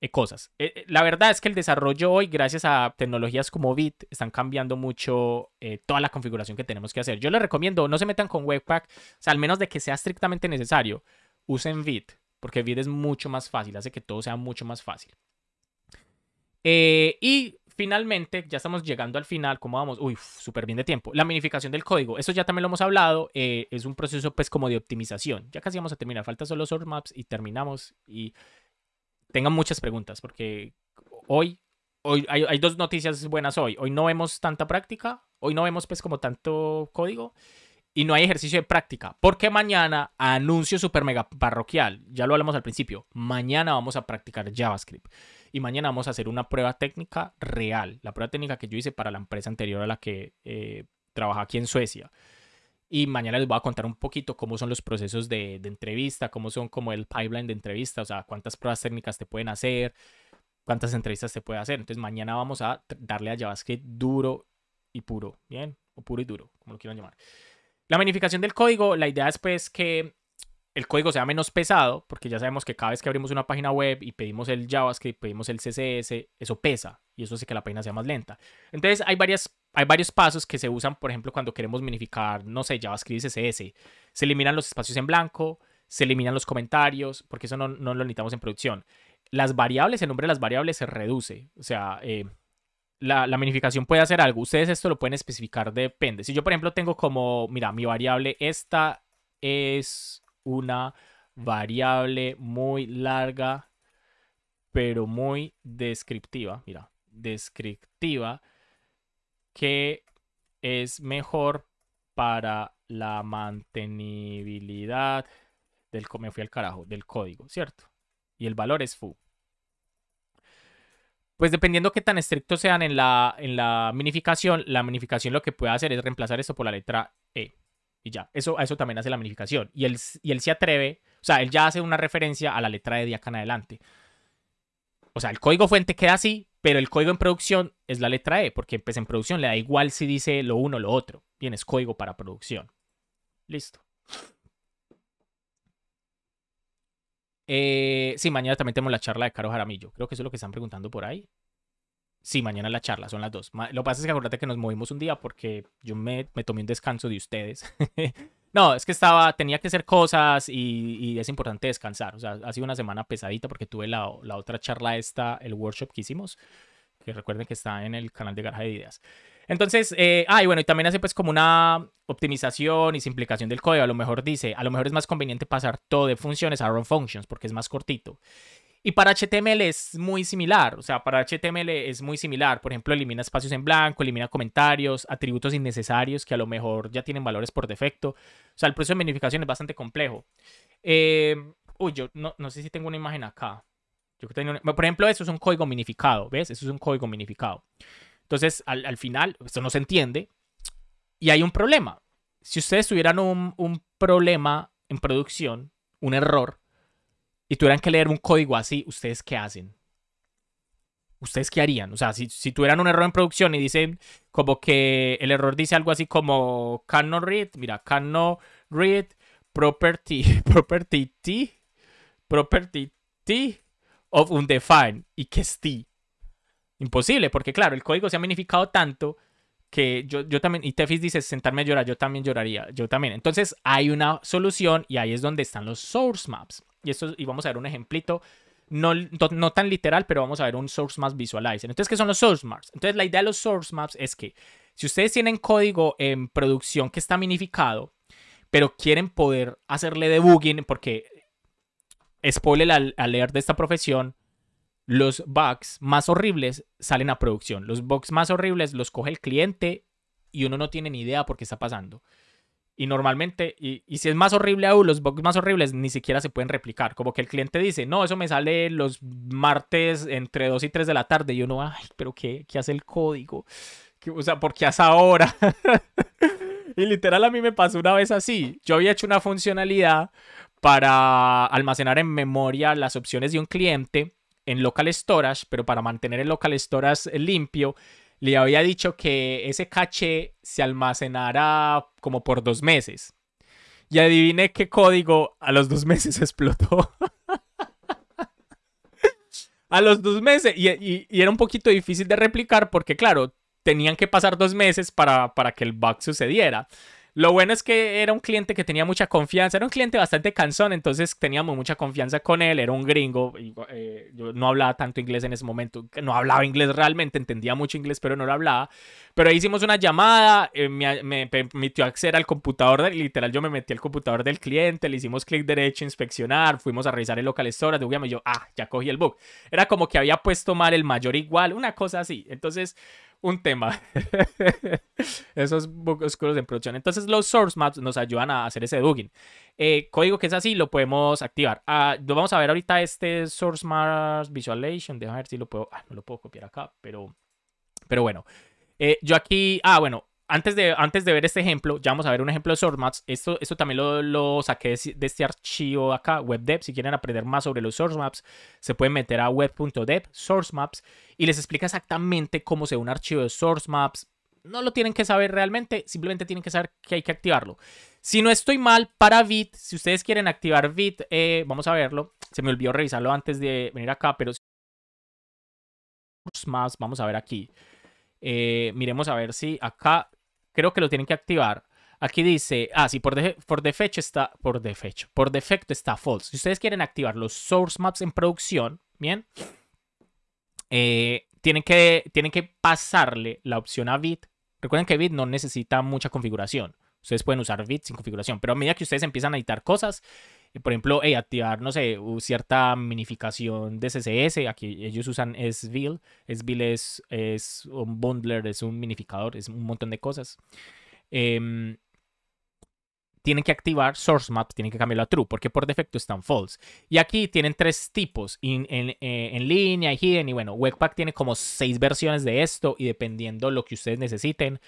Eh, cosas. Eh, eh, la verdad es que el desarrollo hoy, gracias a tecnologías como Bit, están cambiando mucho toda la configuración que tenemos que hacer. Yo les recomiendo, no se metan con Webpack, o sea, al menos de que sea estrictamente necesario, usen Bit, porque Bit es mucho más fácil, hace que todo sea mucho más fácil. y finalmente, ya estamos llegando al final, ¿cómo vamos? Uy, súper bien de tiempo. La minificación del código, eso ya también lo hemos hablado, es un proceso pues como de optimización. Ya casi vamos a terminar, falta solo los maps y terminamos y tengan muchas preguntas, porque hoy, hoy hay, dos noticias buenas hoy. Hoy no vemos tanta práctica, hoy no vemos pues como tanto código y no hay ejercicio de práctica, porque mañana anuncio super mega parroquial, ya lo hablamos al principio, mañana vamos a practicar JavaScript y mañana vamos a hacer una prueba técnica real, la prueba técnica que yo hice para la empresa anterior a la que eh, trabaja aquí en Suecia. Y mañana les voy a contar un poquito cómo son los procesos de, entrevista, cómo son como el pipeline de entrevista, o sea, cuántas pruebas técnicas te pueden hacer, cuántas entrevistas te puede hacer. Entonces mañana vamos a darle a JavaScript duro y puro, ¿bien? O puro y duro, como lo quieran llamar. La minificación del código, la idea es pues, que el código sea menos pesado, porque ya sabemos que cada vez que abrimos una página web y pedimos el JavaScript, pedimos el CSS, eso pesa y eso hace que la página sea más lenta. Entonces hay varias hay varios pasos que se usan, por ejemplo, cuando queremos minificar, no sé, JavaScript y CSS. Se eliminan los espacios en blanco, se eliminan los comentarios, porque eso no, lo necesitamos en producción. Las variables, el nombre de las variables se reduce. O sea, eh, la, la, minificación puede hacer algo. Ustedes esto lo pueden especificar, depende. Si yo, por ejemplo, tengo como, mira, mi variable, esta es una variable muy larga, pero muy descriptiva. Mira, descriptiva que es mejor para la mantenibilidad del me fui al carajo, del código, ¿cierto? Y el valor es foo. Pues dependiendo qué tan estrictos sean en la, en la minificación, la minificación lo que puede hacer es reemplazar esto por la letra E. Y ya, eso, eso también hace la minificación. Y él, y él se atreve, o sea, él ya hace una referencia a la letra E de acá en adelante. O sea, el código fuente queda así, pero el código en producción es la letra E, porque empecé pues, en producción le da igual si dice lo uno o lo otro. Tienes código para producción. Listo. Eh, sí, mañana también tenemos la charla de Caro Jaramillo. Creo que eso es lo que están preguntando por ahí. Sí, mañana la charla, son las dos. Lo que pasa es que acordate que nos movimos un día porque yo me, me tomé un descanso de ustedes. no, es que estaba, tenía que hacer cosas y, y, es importante descansar. O sea, ha sido una semana pesadita porque tuve la, la otra charla esta, el workshop que hicimos que recuerden que está en el canal de Garaje de Ideas. Entonces, eh, ah, y bueno, y también hace pues como una optimización y simplificación del código. A lo mejor dice, a lo mejor es más conveniente pasar todo de funciones a run functions porque es más cortito. Y para HTML es muy similar, o sea, para HTML es muy similar. Por ejemplo, elimina espacios en blanco, elimina comentarios, atributos innecesarios que a lo mejor ya tienen valores por defecto. O sea, el proceso de minificación es bastante complejo. Eh, uy, yo no, no sé si tengo una imagen acá. Por ejemplo, eso es un código minificado, ¿ves? Eso es un código minificado. Entonces, al, final, esto no se entiende y hay un problema. Si ustedes tuvieran un, problema en producción, un error, y tuvieran que leer un código así, ¿ustedes qué hacen? ¿Ustedes qué harían? O sea, si, tuvieran un error en producción y dicen como que el error dice algo así como Can no read, mira, no read property, property t, property t, of undefined. ¿Y que es Imposible, porque claro, el código se ha minificado tanto que yo, también, y Tefis dice, sentarme a llorar, yo también lloraría, yo también. Entonces hay una solución y ahí es donde están los source maps. Y, esto, y vamos a ver un ejemplito, no, no, tan literal, pero vamos a ver un source map visualizer. Entonces, ¿qué son los source maps? Entonces, la idea de los source maps es que si ustedes tienen código en producción que está minificado, pero quieren poder hacerle debugging, porque spoiler al leer de esta profesión, los bugs más horribles salen a producción. Los bugs más horribles los coge el cliente y uno no tiene ni idea por qué está pasando. Y normalmente, y, si es más horrible aún, los bugs más horribles ni siquiera se pueden replicar. Como que el cliente dice, no, eso me sale los martes entre 2 y 3 de la tarde. Y uno, ay, pero ¿qué, qué hace el código? o sea, ¿por qué hace ahora? y literal a mí me pasó una vez así. Yo había hecho una funcionalidad para almacenar en memoria las opciones de un cliente en local storage, pero para mantener el local storage eh, limpio, le había dicho que ese caché se almacenara como por dos meses. Y adiviné qué código a los dos meses explotó. a los dos meses. Y, era un poquito difícil de replicar porque, claro, tenían que pasar dos meses para, para que el bug sucediera. Lo bueno es que era un cliente que tenía mucha confianza, era un cliente bastante cansón, entonces teníamos mucha confianza con él, era un gringo, eh, yo no hablaba tanto inglés en ese momento, no hablaba inglés realmente, entendía mucho inglés, pero no lo hablaba. Pero ahí hicimos una llamada, eh, me, permitió acceder al computador, literal yo me metí al computador del cliente, le hicimos clic derecho, inspeccionar, fuimos a revisar el local store, de y yo, ah, ya cogí el book. Era como que había puesto mal el mayor igual, una cosa así. Entonces un tema. Esos bugs oscuros en producción. Entonces los source maps nos ayudan a hacer ese debugging eh, código que es así lo podemos activar. Ah, vamos a ver ahorita este source maps visualization. Déjame ver si lo puedo... Ah, no lo puedo copiar acá, pero, pero bueno. Eh, yo aquí... Ah, bueno antes de, antes de ver este ejemplo, ya vamos a ver un ejemplo de source Esto, esto también lo, saqué de, este archivo acá, WebDev. Si quieren aprender más sobre los source maps, se pueden meter a web.dev, maps, y les explica exactamente cómo se ve un archivo de source maps. No lo tienen que saber realmente, simplemente tienen que saber que hay que activarlo. Si no estoy mal, para Vit, si ustedes quieren activar Vit, eh, vamos a verlo. Se me olvidó revisarlo antes de venir acá, pero maps. vamos a ver aquí. Eh, miremos a ver si acá Creo que lo tienen que activar. Aquí dice, ah, sí, por, de, por, defecto está, por, defecto, por defecto está false. Si ustedes quieren activar los source maps en producción, bien, eh, tienen, que, tienen que pasarle la opción a Bit. Recuerden que Bit no necesita mucha configuración. Ustedes pueden usar Bit sin configuración, pero a medida que ustedes empiezan a editar cosas, por ejemplo, activar, no sé, cierta minificación de CSS. Aquí ellos usan SVIL. SVIL es, es un bundler, es un minificador, es un montón de cosas. Em, tienen que activar source map, tienen que cambiarlo a true, porque por defecto están false. Y aquí tienen tres tipos, en, eh, en, línea, hidden, y bueno, Webpack tiene como seis versiones de esto, y dependiendo lo que ustedes necesiten,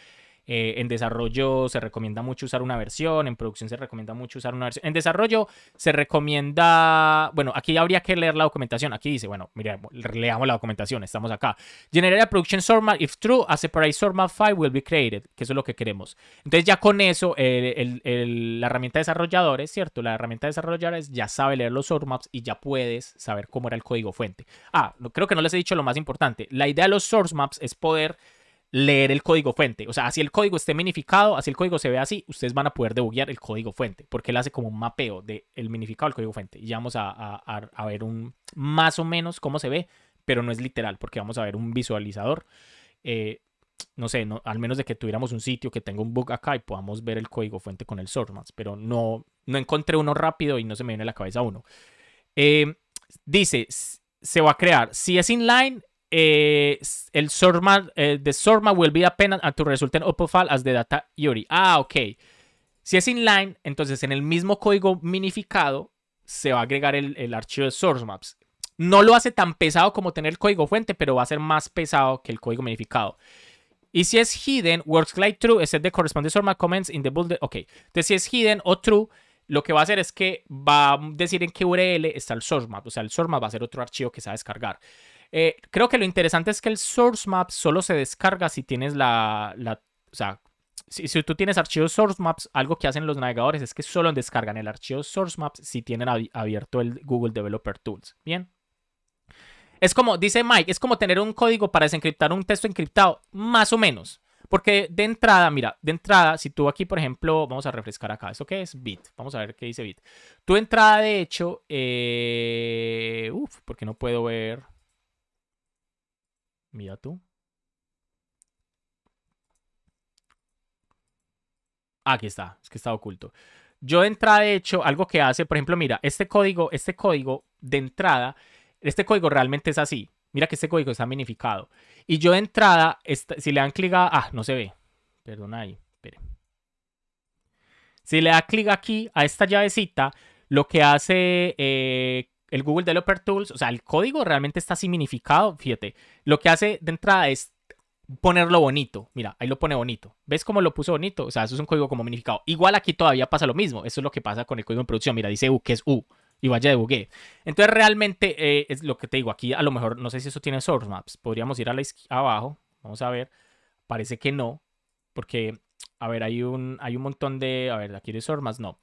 eh, en desarrollo se recomienda mucho usar una versión, en producción se recomienda mucho usar una versión. En desarrollo se recomienda, bueno, aquí habría que leer la documentación. Aquí dice, bueno, mira, leamos la documentación, estamos acá. Generar a production map. if true, a separate map file will be created, que eso es lo que queremos. Entonces ya con eso, la herramienta de desarrolladores, ¿cierto? La herramienta de desarrolladores ya sabe leer los source y ya puedes saber cómo era el código fuente. Ah, creo que no les he dicho lo más importante. La idea de los source maps es poder leer el código fuente. O sea, así el código esté minificado, así el código se ve así, ustedes van a poder debuguear el código fuente, porque él hace como un mapeo del el minificado del código fuente. Y ya vamos a, a, a, ver un más o menos cómo se ve, pero no es literal, porque vamos a ver un visualizador. Eh, no sé, no, al menos de que tuviéramos un sitio que tenga un bug acá y podamos ver el código fuente con el source pero no, no encontré uno rápido y no se me viene a la cabeza uno. Eh, dice, se va a crear, si es inline, eh, el Sorma, eh, de the Sorma will be a tu to result as the data Yuri. Ah, ok. Si es inline, entonces en el mismo código minificado se va a agregar el, archivo de source maps. No lo hace tan pesado como tener el código fuente, pero va a ser más pesado que el código minificado. Y si es hidden, works like true, except the corresponding source map comments in the bullet. Ok. Entonces si es hidden o true, lo que va a hacer es que va a decir en qué URL está el source map. O sea, el source map va a ser otro archivo que se va a descargar. Eh, creo que lo interesante es que el source map solo se descarga si tienes la. o sea, si, tú tienes archivos source maps, algo que hacen los navegadores es que solo descargan el archivo source maps si tienen abierto el Google Developer Tools. Bien. Es como, dice Mike, es como tener un código para desencriptar un texto encriptado, más o menos. Porque de entrada, mira, de entrada, si tú aquí, por ejemplo, vamos a refrescar acá, eso qué es? Bit. Vamos a ver qué dice bit. Tu entrada, de hecho, eh... porque no puedo ver. Mira tú. Aquí está, es que está oculto. Yo de entrada de hecho algo que hace, por ejemplo, mira, este código, este código de entrada, este código realmente es así. Mira que este código está minificado. Y yo de entrada, si le dan clic a... Ah, no se ve. Perdona ahí. Si le da clic aquí a esta llavecita, lo que hace eh, el Google Developer Tools, o sea, el código realmente está minificado, fíjate. Lo que hace de entrada es ponerlo bonito. Mira, ahí lo pone bonito. ¿Ves cómo lo puso bonito? O sea, eso es un código como minificado. Igual aquí todavía pasa lo mismo. Eso es lo que pasa con el código en producción. Mira, dice U, que es U. Y vaya de bugué. Entonces, realmente eh, es lo que te digo. Aquí a lo mejor, no sé si eso tiene source maps. Podríamos ir a la abajo. Vamos a ver. Parece que no. Porque, a ver, hay un, hay un montón de. A ver, aquí hay source maps. No.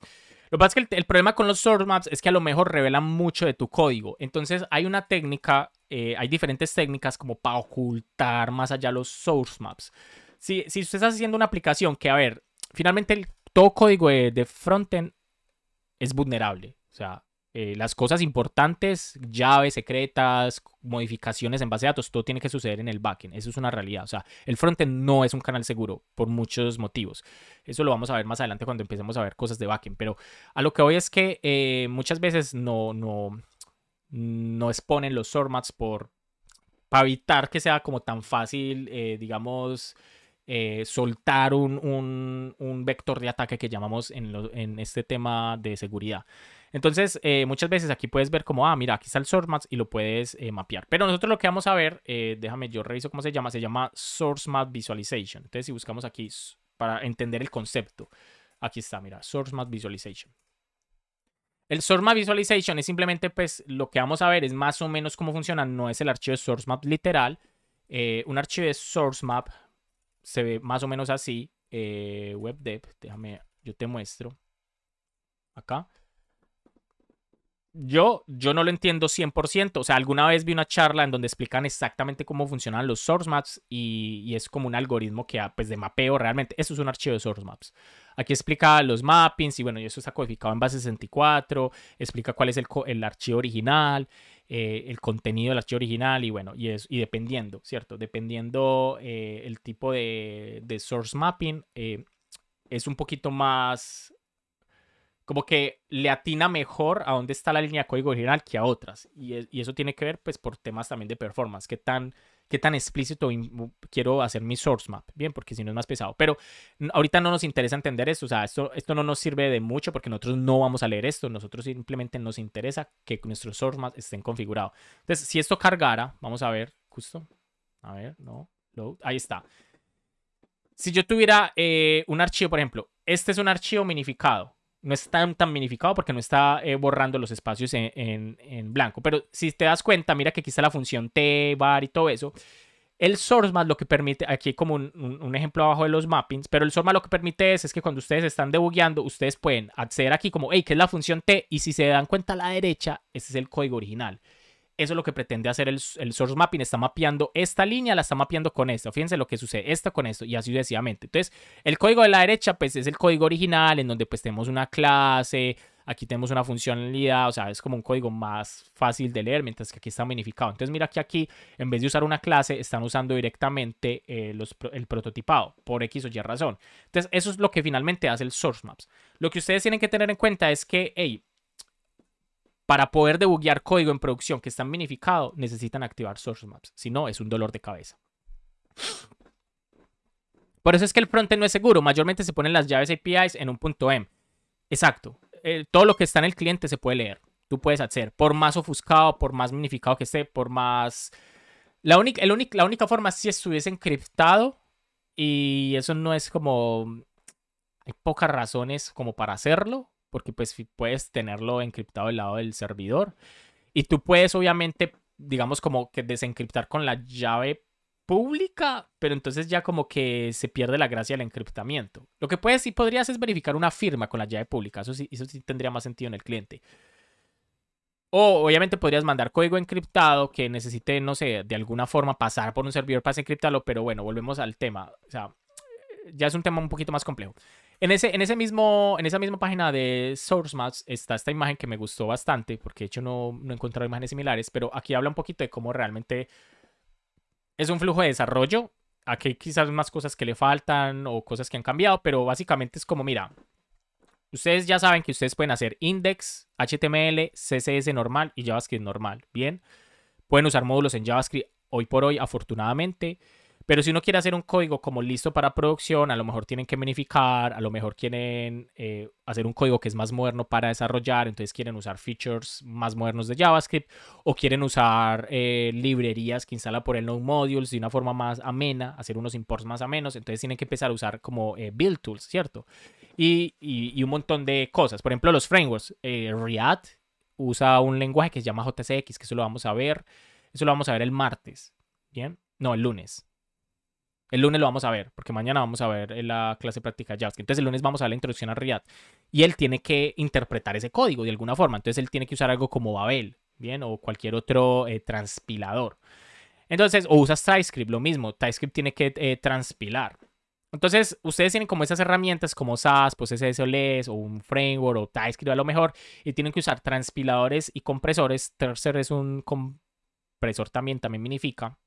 Lo que pasa es que el, problema con los source maps es que a lo mejor revelan mucho de tu código. Entonces hay una técnica, eh, hay diferentes técnicas como para ocultar más allá los source maps. Si, usted está haciendo una aplicación que, a ver, finalmente todo código de, de frontend es vulnerable. O sea, eh, las cosas importantes, llaves secretas, modificaciones en base de datos, todo tiene que suceder en el backend. Eso es una realidad. O sea, el frontend no es un canal seguro por muchos motivos. Eso lo vamos a ver más adelante cuando empecemos a ver cosas de backend. Pero a lo que voy es que eh, muchas veces no, no, no exponen los formats por, para evitar que sea como tan fácil, eh, digamos... soltar un, vector de ataque que llamamos en, en, este tema de seguridad. Entonces, eh, muchas veces aquí puedes ver como, ah, mira, aquí está el source map y lo puedes eh, mapear. Pero nosotros lo que vamos a ver, eh, déjame, yo reviso cómo se llama, se llama Source Map Visualization. Entonces, si buscamos aquí para entender el concepto, aquí está, mira, Source Map Visualization. El Source Map Visualization es simplemente, pues, lo que vamos a ver es más o menos cómo funciona. No es el archivo de Source Map literal. un archivo de Map se ve más o menos así. WebDev, déjame, yo te muestro. Acá yo, yo no lo entiendo 100%. O sea, alguna vez vi una charla en donde explican exactamente cómo funcionan los source maps y, es como un algoritmo que, ah, pues, de mapeo realmente. Eso es un archivo de source maps. Aquí explica los mappings y bueno, y eso está codificado en base 64. Explica cuál es el, archivo original, eh, el contenido del archivo original y bueno, y, es, y dependiendo, ¿cierto? Dependiendo eh, el tipo de, source mapping, eh, es un poquito más como que le atina mejor a dónde está la línea de código original que a otras. Y, eso tiene que ver pues por temas también de performance, qué tan, qué tan explícito quiero hacer mi source map, bien, porque si no es más pesado. Pero ahorita no nos interesa entender esto, o sea, esto, esto no nos sirve de mucho porque nosotros no vamos a leer esto, nosotros simplemente nos interesa que nuestros source maps estén configurados. Entonces, si esto cargara, vamos a ver, justo, a ver, no, ahí está. Si yo tuviera eh, un archivo, por ejemplo, este es un archivo minificado no es tan, minificado porque no está eh, borrando los espacios en, blanco. Pero si te das cuenta, mira que aquí está la función T, bar y todo eso. El source map lo que permite, aquí como un, ejemplo abajo de los mappings, pero el source map lo que permite es, es que cuando ustedes están debugueando, ustedes pueden acceder aquí como, hey, ¿qué es la función T? Y si se dan cuenta a la derecha, ese es el código original. Eso es lo que pretende hacer el, source mapping. Está mapeando esta línea, la está mapeando con esta. Fíjense lo que sucede, esta con esto y así sucesivamente. Entonces, el código de la derecha, pues es el código original en donde pues tenemos una clase, aquí tenemos una funcionalidad, o sea, es como un código más fácil de leer, mientras que aquí está minificado. Entonces, mira que aquí, en vez de usar una clase, están usando directamente eh, el prototipado, por X o Y razón. Entonces, eso es lo que finalmente hace el source maps. Lo que ustedes tienen que tener en cuenta es que, hey, para poder debuguear código en producción que está minificado, necesitan activar source maps. Si no, es un dolor de cabeza. Por eso es que el frontend no es seguro. Mayormente se ponen las llaves APIs en un punto M. Exacto. Eh, todo lo que está en el cliente se puede leer. Tú puedes hacer, por más ofuscado, por más minificado que esté, por más... La, única, la única forma es si estuviese encriptado y eso no es como... Hay pocas razones como para hacerlo, porque pues puedes tenerlo encriptado del lado del servidor. Y tú puedes obviamente, digamos, como que desencriptar con la llave pública, pero entonces ya como que se pierde la gracia del encriptamiento. Lo que puedes y podrías es verificar una firma con la llave pública, eso sí, eso sí tendría más sentido en el cliente. O obviamente podrías mandar código encriptado que necesite, no sé, de alguna forma pasar por un servidor para encriptarlo, pero bueno, volvemos al tema. O sea, ya es un tema un poquito más complejo. En, ese, en, ese mismo, en esa misma página de Source está esta imagen que me gustó bastante, porque de hecho no, no he encontrado imágenes similares, pero aquí habla un poquito de cómo realmente es un flujo de desarrollo. Aquí hay quizás más cosas que le faltan o cosas que han cambiado, pero básicamente es como, mira, ustedes ya saben que ustedes pueden hacer index, HTML, CSS normal y JavaScript normal, ¿bien? Pueden usar módulos en JavaScript hoy por hoy, afortunadamente. Pero si uno quiere hacer un código como listo para producción, a lo mejor tienen que minificar, a lo mejor quieren eh, hacer un código que es más moderno para desarrollar, entonces quieren usar features más modernos de JavaScript o quieren usar eh, librerías que instala por el Node Modules de una forma más amena, hacer unos imports más amenos, entonces tienen que empezar a usar como eh, build tools, ¿cierto? Y, un montón de cosas. Por ejemplo, los frameworks. React usa un lenguaje que se llama JSX, que eso lo vamos a ver. Eso lo vamos a ver el martes, ¿bien? No, el lunes el lunes lo vamos a ver, porque mañana vamos a ver eh, la clase práctica JavaScript. Entonces el lunes vamos a la introducción a React. Y él tiene que interpretar ese código de alguna forma. Entonces él tiene que usar algo como Babel, ¿bien? O cualquier otro eh, transpilador. Entonces, o usas TypeScript, lo mismo. TypeScript tiene que eh, transpilar. Entonces, ustedes tienen como esas herramientas como SAS, pues SSLS o un framework o TypeScript a lo mejor, y tienen que usar transpiladores y compresores. Tercer es un compresor también, también minifica.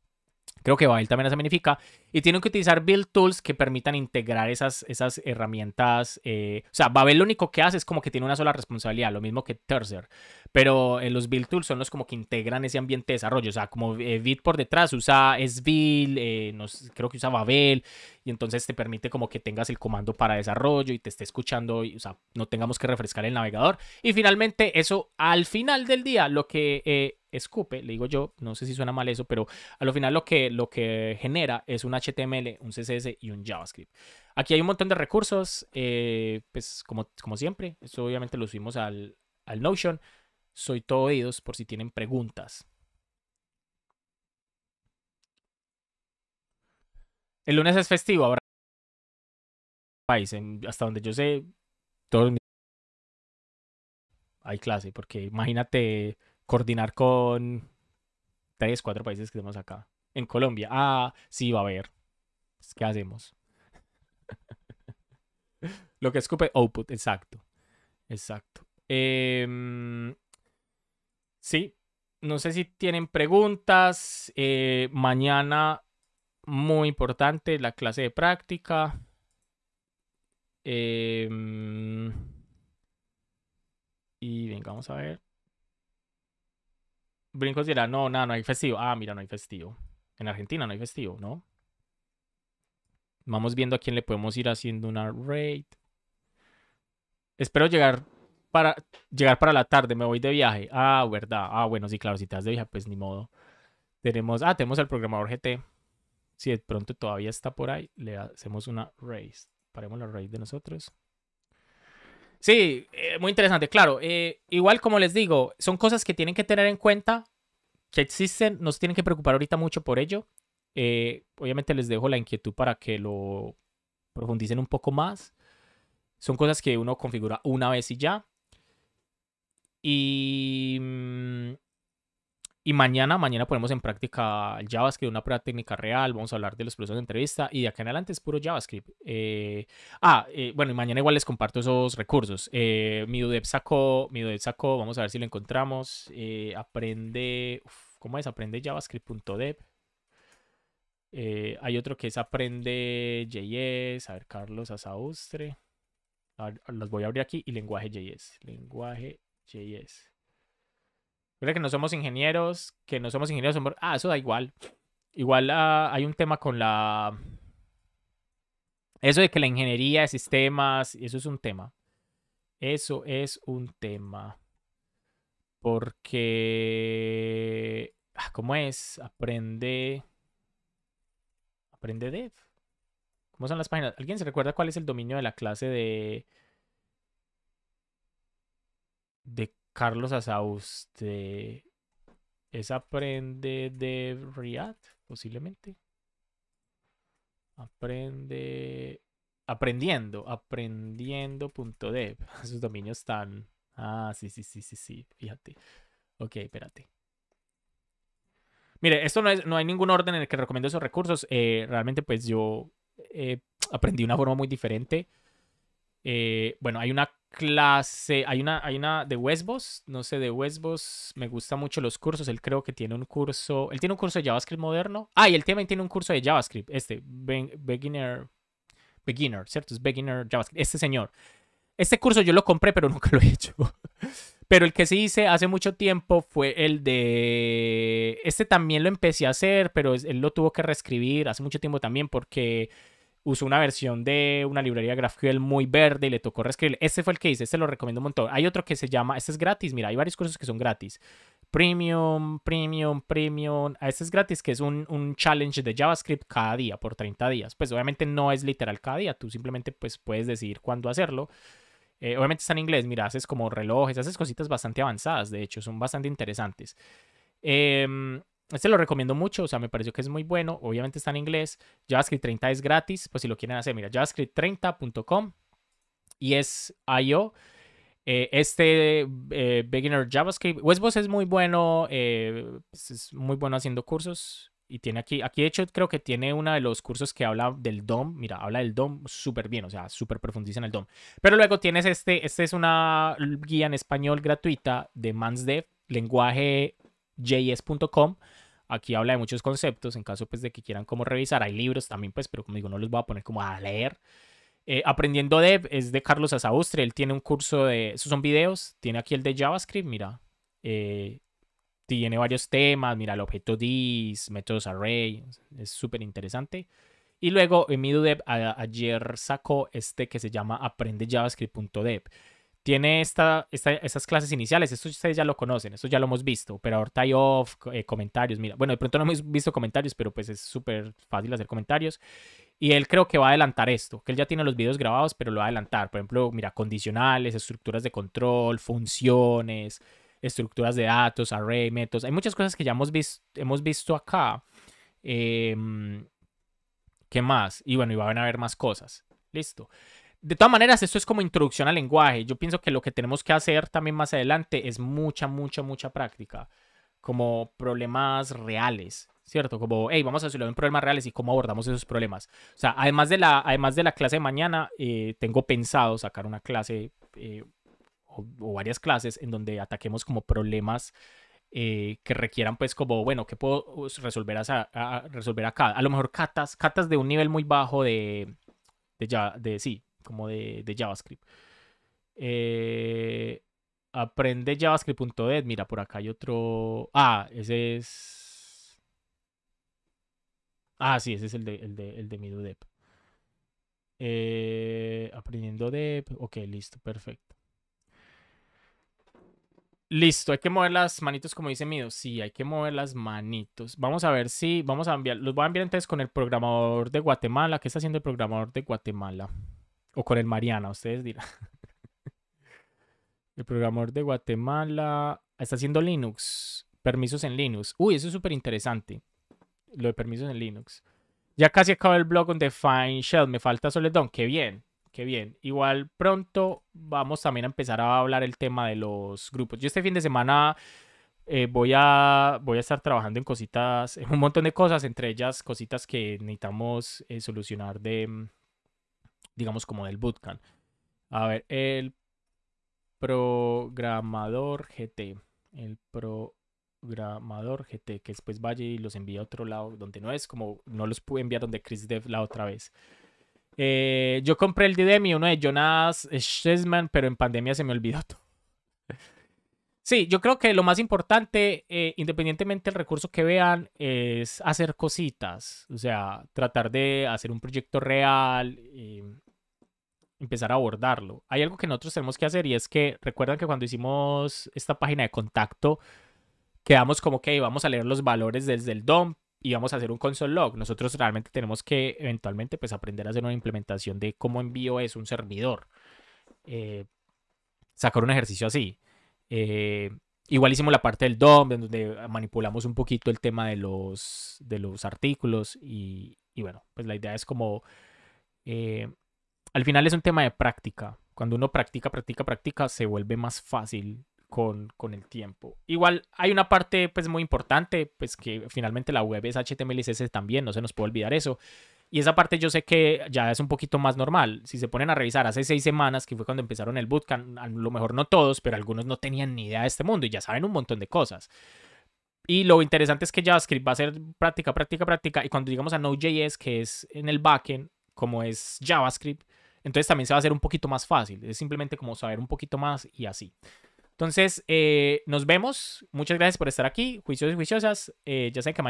Creo que Babel también se Minifica. Y tienen que utilizar build tools que permitan integrar esas, esas herramientas. Eh, o sea, Babel lo único que hace es como que tiene una sola responsabilidad, lo mismo que Terzer. Pero eh, los build tools son los como que integran ese ambiente de desarrollo. O sea, como Vid eh, por detrás usa SVIL, creo que usa Babel y entonces te permite como que tengas el comando para desarrollo y te esté escuchando, y, o sea, no tengamos que refrescar el navegador. Y finalmente, eso al final del día, lo que eh, escupe, le digo yo, no sé si suena mal eso, pero al final lo que, lo que genera es un HTML, un CSS y un JavaScript. Aquí hay un montón de recursos, eh, pues como, como siempre, eso obviamente lo subimos al, al Notion. Soy todo oídos por si tienen preguntas. El lunes es festivo, Ahora. país, hasta donde yo sé, todos hay clase, porque imagínate coordinar con tres, cuatro países que tenemos acá. En Colombia, ah, sí, va a haber. Pues, ¿Qué hacemos? Lo que escupe output, exacto. Exacto. Em, sí, no sé si tienen preguntas. Eh, mañana muy importante la clase de práctica. Em, y venga, vamos a ver. Brincos dirá, no, nada, no hay festivo. Ah, mira, no hay festivo. En Argentina no hay festivo, ¿no? Vamos viendo a quién le podemos ir haciendo una raid. Espero llegar para, llegar para la tarde. Me voy de viaje. Ah, verdad. Ah, bueno, sí, claro, si te vas de viaje, pues ni modo. Tenemos, ah, tenemos el programador GT. Si de pronto todavía está por ahí, le hacemos una raise. Paremos la raise de nosotros. Sí, eh, muy interesante. Claro, eh, igual como les digo, son cosas que tienen que tener en cuenta, que existen, Nos tienen que preocupar ahorita mucho por ello. Eh, obviamente les dejo la inquietud para que lo profundicen un poco más. Son cosas que uno configura una vez y ya. Y mm, y mañana, mañana ponemos en práctica JavaScript, una prueba técnica real, vamos a hablar de los procesos de entrevista y de acá en adelante es puro JavaScript. Eh, ah, eh, bueno, y mañana igual les comparto esos recursos. Eh, sacó, MidoDev sacó, vamos a ver si lo encontramos. Eh, aprende, ¿cómo es? Aprende javascript.deb. hay otro que es aprende JS, a ver, Carlos Azaustre. los voy a abrir aquí y lenguaje JS, lenguaje JS que no somos ingenieros, que no somos ingenieros, Ah, eso da igual. Igual ah, hay un tema con la... Eso de que la ingeniería de sistemas, eso es un tema. Eso es un tema. Porque... Ah, ¿Cómo es? Aprende... Aprende dev. ¿Cómo son las páginas? ¿Alguien se recuerda cuál es el dominio de la clase de... de Carlos Asauste es aprende de React, posiblemente. Aprende. Aprendiendo, aprendiendo.dev. Sus dominios están. Ah, sí, sí, sí, sí, sí. Fíjate. Ok, espérate. Mire, esto no, es, no hay ningún orden en el que recomiendo esos recursos. Eh, realmente, pues yo eh, aprendí una forma muy diferente. Eh, bueno, hay una clase, hay una, hay una de Wesbos, no sé, de Wesbos. me gustan mucho los cursos, él creo que tiene un curso, él tiene un curso de JavaScript moderno, ah, y él también tiene un curso de JavaScript, este, beginner, beginner, ¿cierto? Es beginner JavaScript, este señor. Este curso yo lo compré, pero nunca lo he hecho. Pero el que se hice hace mucho tiempo fue el de... Este también lo empecé a hacer, pero él lo tuvo que reescribir hace mucho tiempo también porque usó una versión de una librería GraphQL muy verde y le tocó reescribir. Este fue el que hice, este lo recomiendo un montón. Hay otro que se llama, este es gratis, mira, hay varios cursos que son gratis. Premium, Premium, Premium. Este es gratis, que es un, challenge de JavaScript cada día por 30 días. Pues obviamente no es literal cada día, tú simplemente pues, puedes decidir cuándo hacerlo. Eh, obviamente está en inglés, mira, haces como relojes, haces cositas bastante avanzadas, de hecho, son bastante interesantes. Eh, este lo recomiendo mucho, o sea, me pareció que es muy bueno. Obviamente está en inglés. JavaScript 30 es gratis, pues si lo quieren hacer, mira, javascript30.com y es IO. Eh, este eh, Beginner JavaScript, Westboss es muy bueno, eh, pues es muy bueno haciendo cursos. Y tiene aquí, aquí de hecho creo que tiene uno de los cursos que habla del DOM. Mira, habla del DOM súper bien, o sea, súper profundiza en el DOM. Pero luego tienes este, este es una guía en español gratuita de Mansdev, lenguaje js.com e Aquí habla de muchos conceptos, en caso pues de que quieran como revisar, hay libros también pues, pero como digo, no los voy a poner como a leer. Eh, Aprendiendo Dev es de Carlos Azaustre. él tiene un curso de, esos son videos, tiene aquí el de JavaScript, mira, eh, tiene varios temas, mira, el objeto dis, métodos array, es súper interesante. Y luego en MiduDev ayer sacó este que se llama aprendejavascript.dev tiene esta, estas clases iniciales. Esto ustedes ya lo conocen, esto ya lo hemos visto. Operador tie-off, eh, comentarios. Mira, bueno, de pronto no hemos visto comentarios, pero pues es súper fácil hacer comentarios. Y él creo que va a adelantar esto, que él ya tiene los videos grabados, pero lo va a adelantar. Por ejemplo, mira, condicionales, estructuras de control, funciones, estructuras de datos, array, métodos. Hay muchas cosas que ya hemos, visto, hemos visto acá. Em, ¿Qué más? Y bueno, y van a haber más cosas. Listo. De todas maneras, esto es como introducción al lenguaje. Yo pienso que lo que tenemos que hacer también más adelante es mucha, mucha, mucha práctica. Como problemas reales, ¿cierto? Como, hey, vamos a solucionar problemas reales y cómo abordamos esos problemas. O sea, además de la, además de la clase de mañana, eh, tengo pensado sacar una clase eh, o, varias clases en donde ataquemos como problemas eh, que requieran, pues, como, bueno, ¿qué puedo resolver, a, a resolver acá? A lo mejor catas, catas de un nivel muy bajo de, de, ya, de sí, como de, JavaScript. Eh, aprende Mira, por acá hay otro. Ah, ese es. Ah, sí, ese es el de, el de, de eh, aprendiendo de. Ok, listo, perfecto. Listo, hay que mover las manitos como dice Mido. Sí, hay que mover las manitos. Vamos a ver si vamos a enviar. Los voy a enviar entonces con el programador de Guatemala. ¿Qué está haciendo el programador de Guatemala? O con el Mariana, ustedes dirán. el programador de Guatemala está haciendo Linux. Permisos en Linux. Uy, eso es súper interesante. Lo de permisos en Linux. Ya casi acabo el blog on Define Shell. Me falta Soledad. Qué bien, qué bien. Igual pronto vamos también a empezar a hablar el tema de los grupos. Yo este fin de semana eh, voy, a, voy a estar trabajando en cositas, en un montón de cosas, entre ellas cositas que necesitamos eh, solucionar de, mm, digamos como del bootcamp. A ver, el programador GT. El programador GT, que después vaya y los envía a otro lado, donde no es como, no los pude enviar donde Chris Dev la otra vez. Eh, yo compré el Didemi, uno de Jonas Schesman, pero en pandemia se me olvidó todo. Sí, yo creo que lo más importante, eh, independientemente del recurso que vean, es hacer cositas, o sea, tratar de hacer un proyecto real, eh, empezar a abordarlo. Hay algo que nosotros tenemos que hacer y es que recuerdan que cuando hicimos esta página de contacto, quedamos como que íbamos a leer los valores desde el DOM y vamos a hacer un console log. Nosotros realmente tenemos que eventualmente pues aprender a hacer una implementación de cómo envío es un servidor. Eh, sacar un ejercicio así. Eh, igual hicimos la parte del DOM, donde manipulamos un poquito el tema de los, de los artículos y, y bueno, pues la idea es como... Eh, al final es un tema de práctica. Cuando uno practica, practica, practica, se vuelve más fácil con, el tiempo. Igual hay una parte pues muy importante, pues que finalmente la web es HTML y CSS también, no se nos puede olvidar eso. Y esa parte yo sé que ya es un poquito más normal. Si se ponen a revisar hace seis semanas, que fue cuando empezaron el bootcamp, a lo mejor no todos, pero algunos no tenían ni idea de este mundo y ya saben un montón de cosas. Y lo interesante es que JavaScript va a ser práctica, práctica, práctica. Y cuando llegamos a Node.js, que es en el backend, como es JavaScript, entonces también se va a hacer un poquito más fácil. Es simplemente como saber un poquito más y así. Entonces, eh, nos vemos. Muchas gracias por estar aquí. Juiciosos y juiciosas. Eh, ya sé que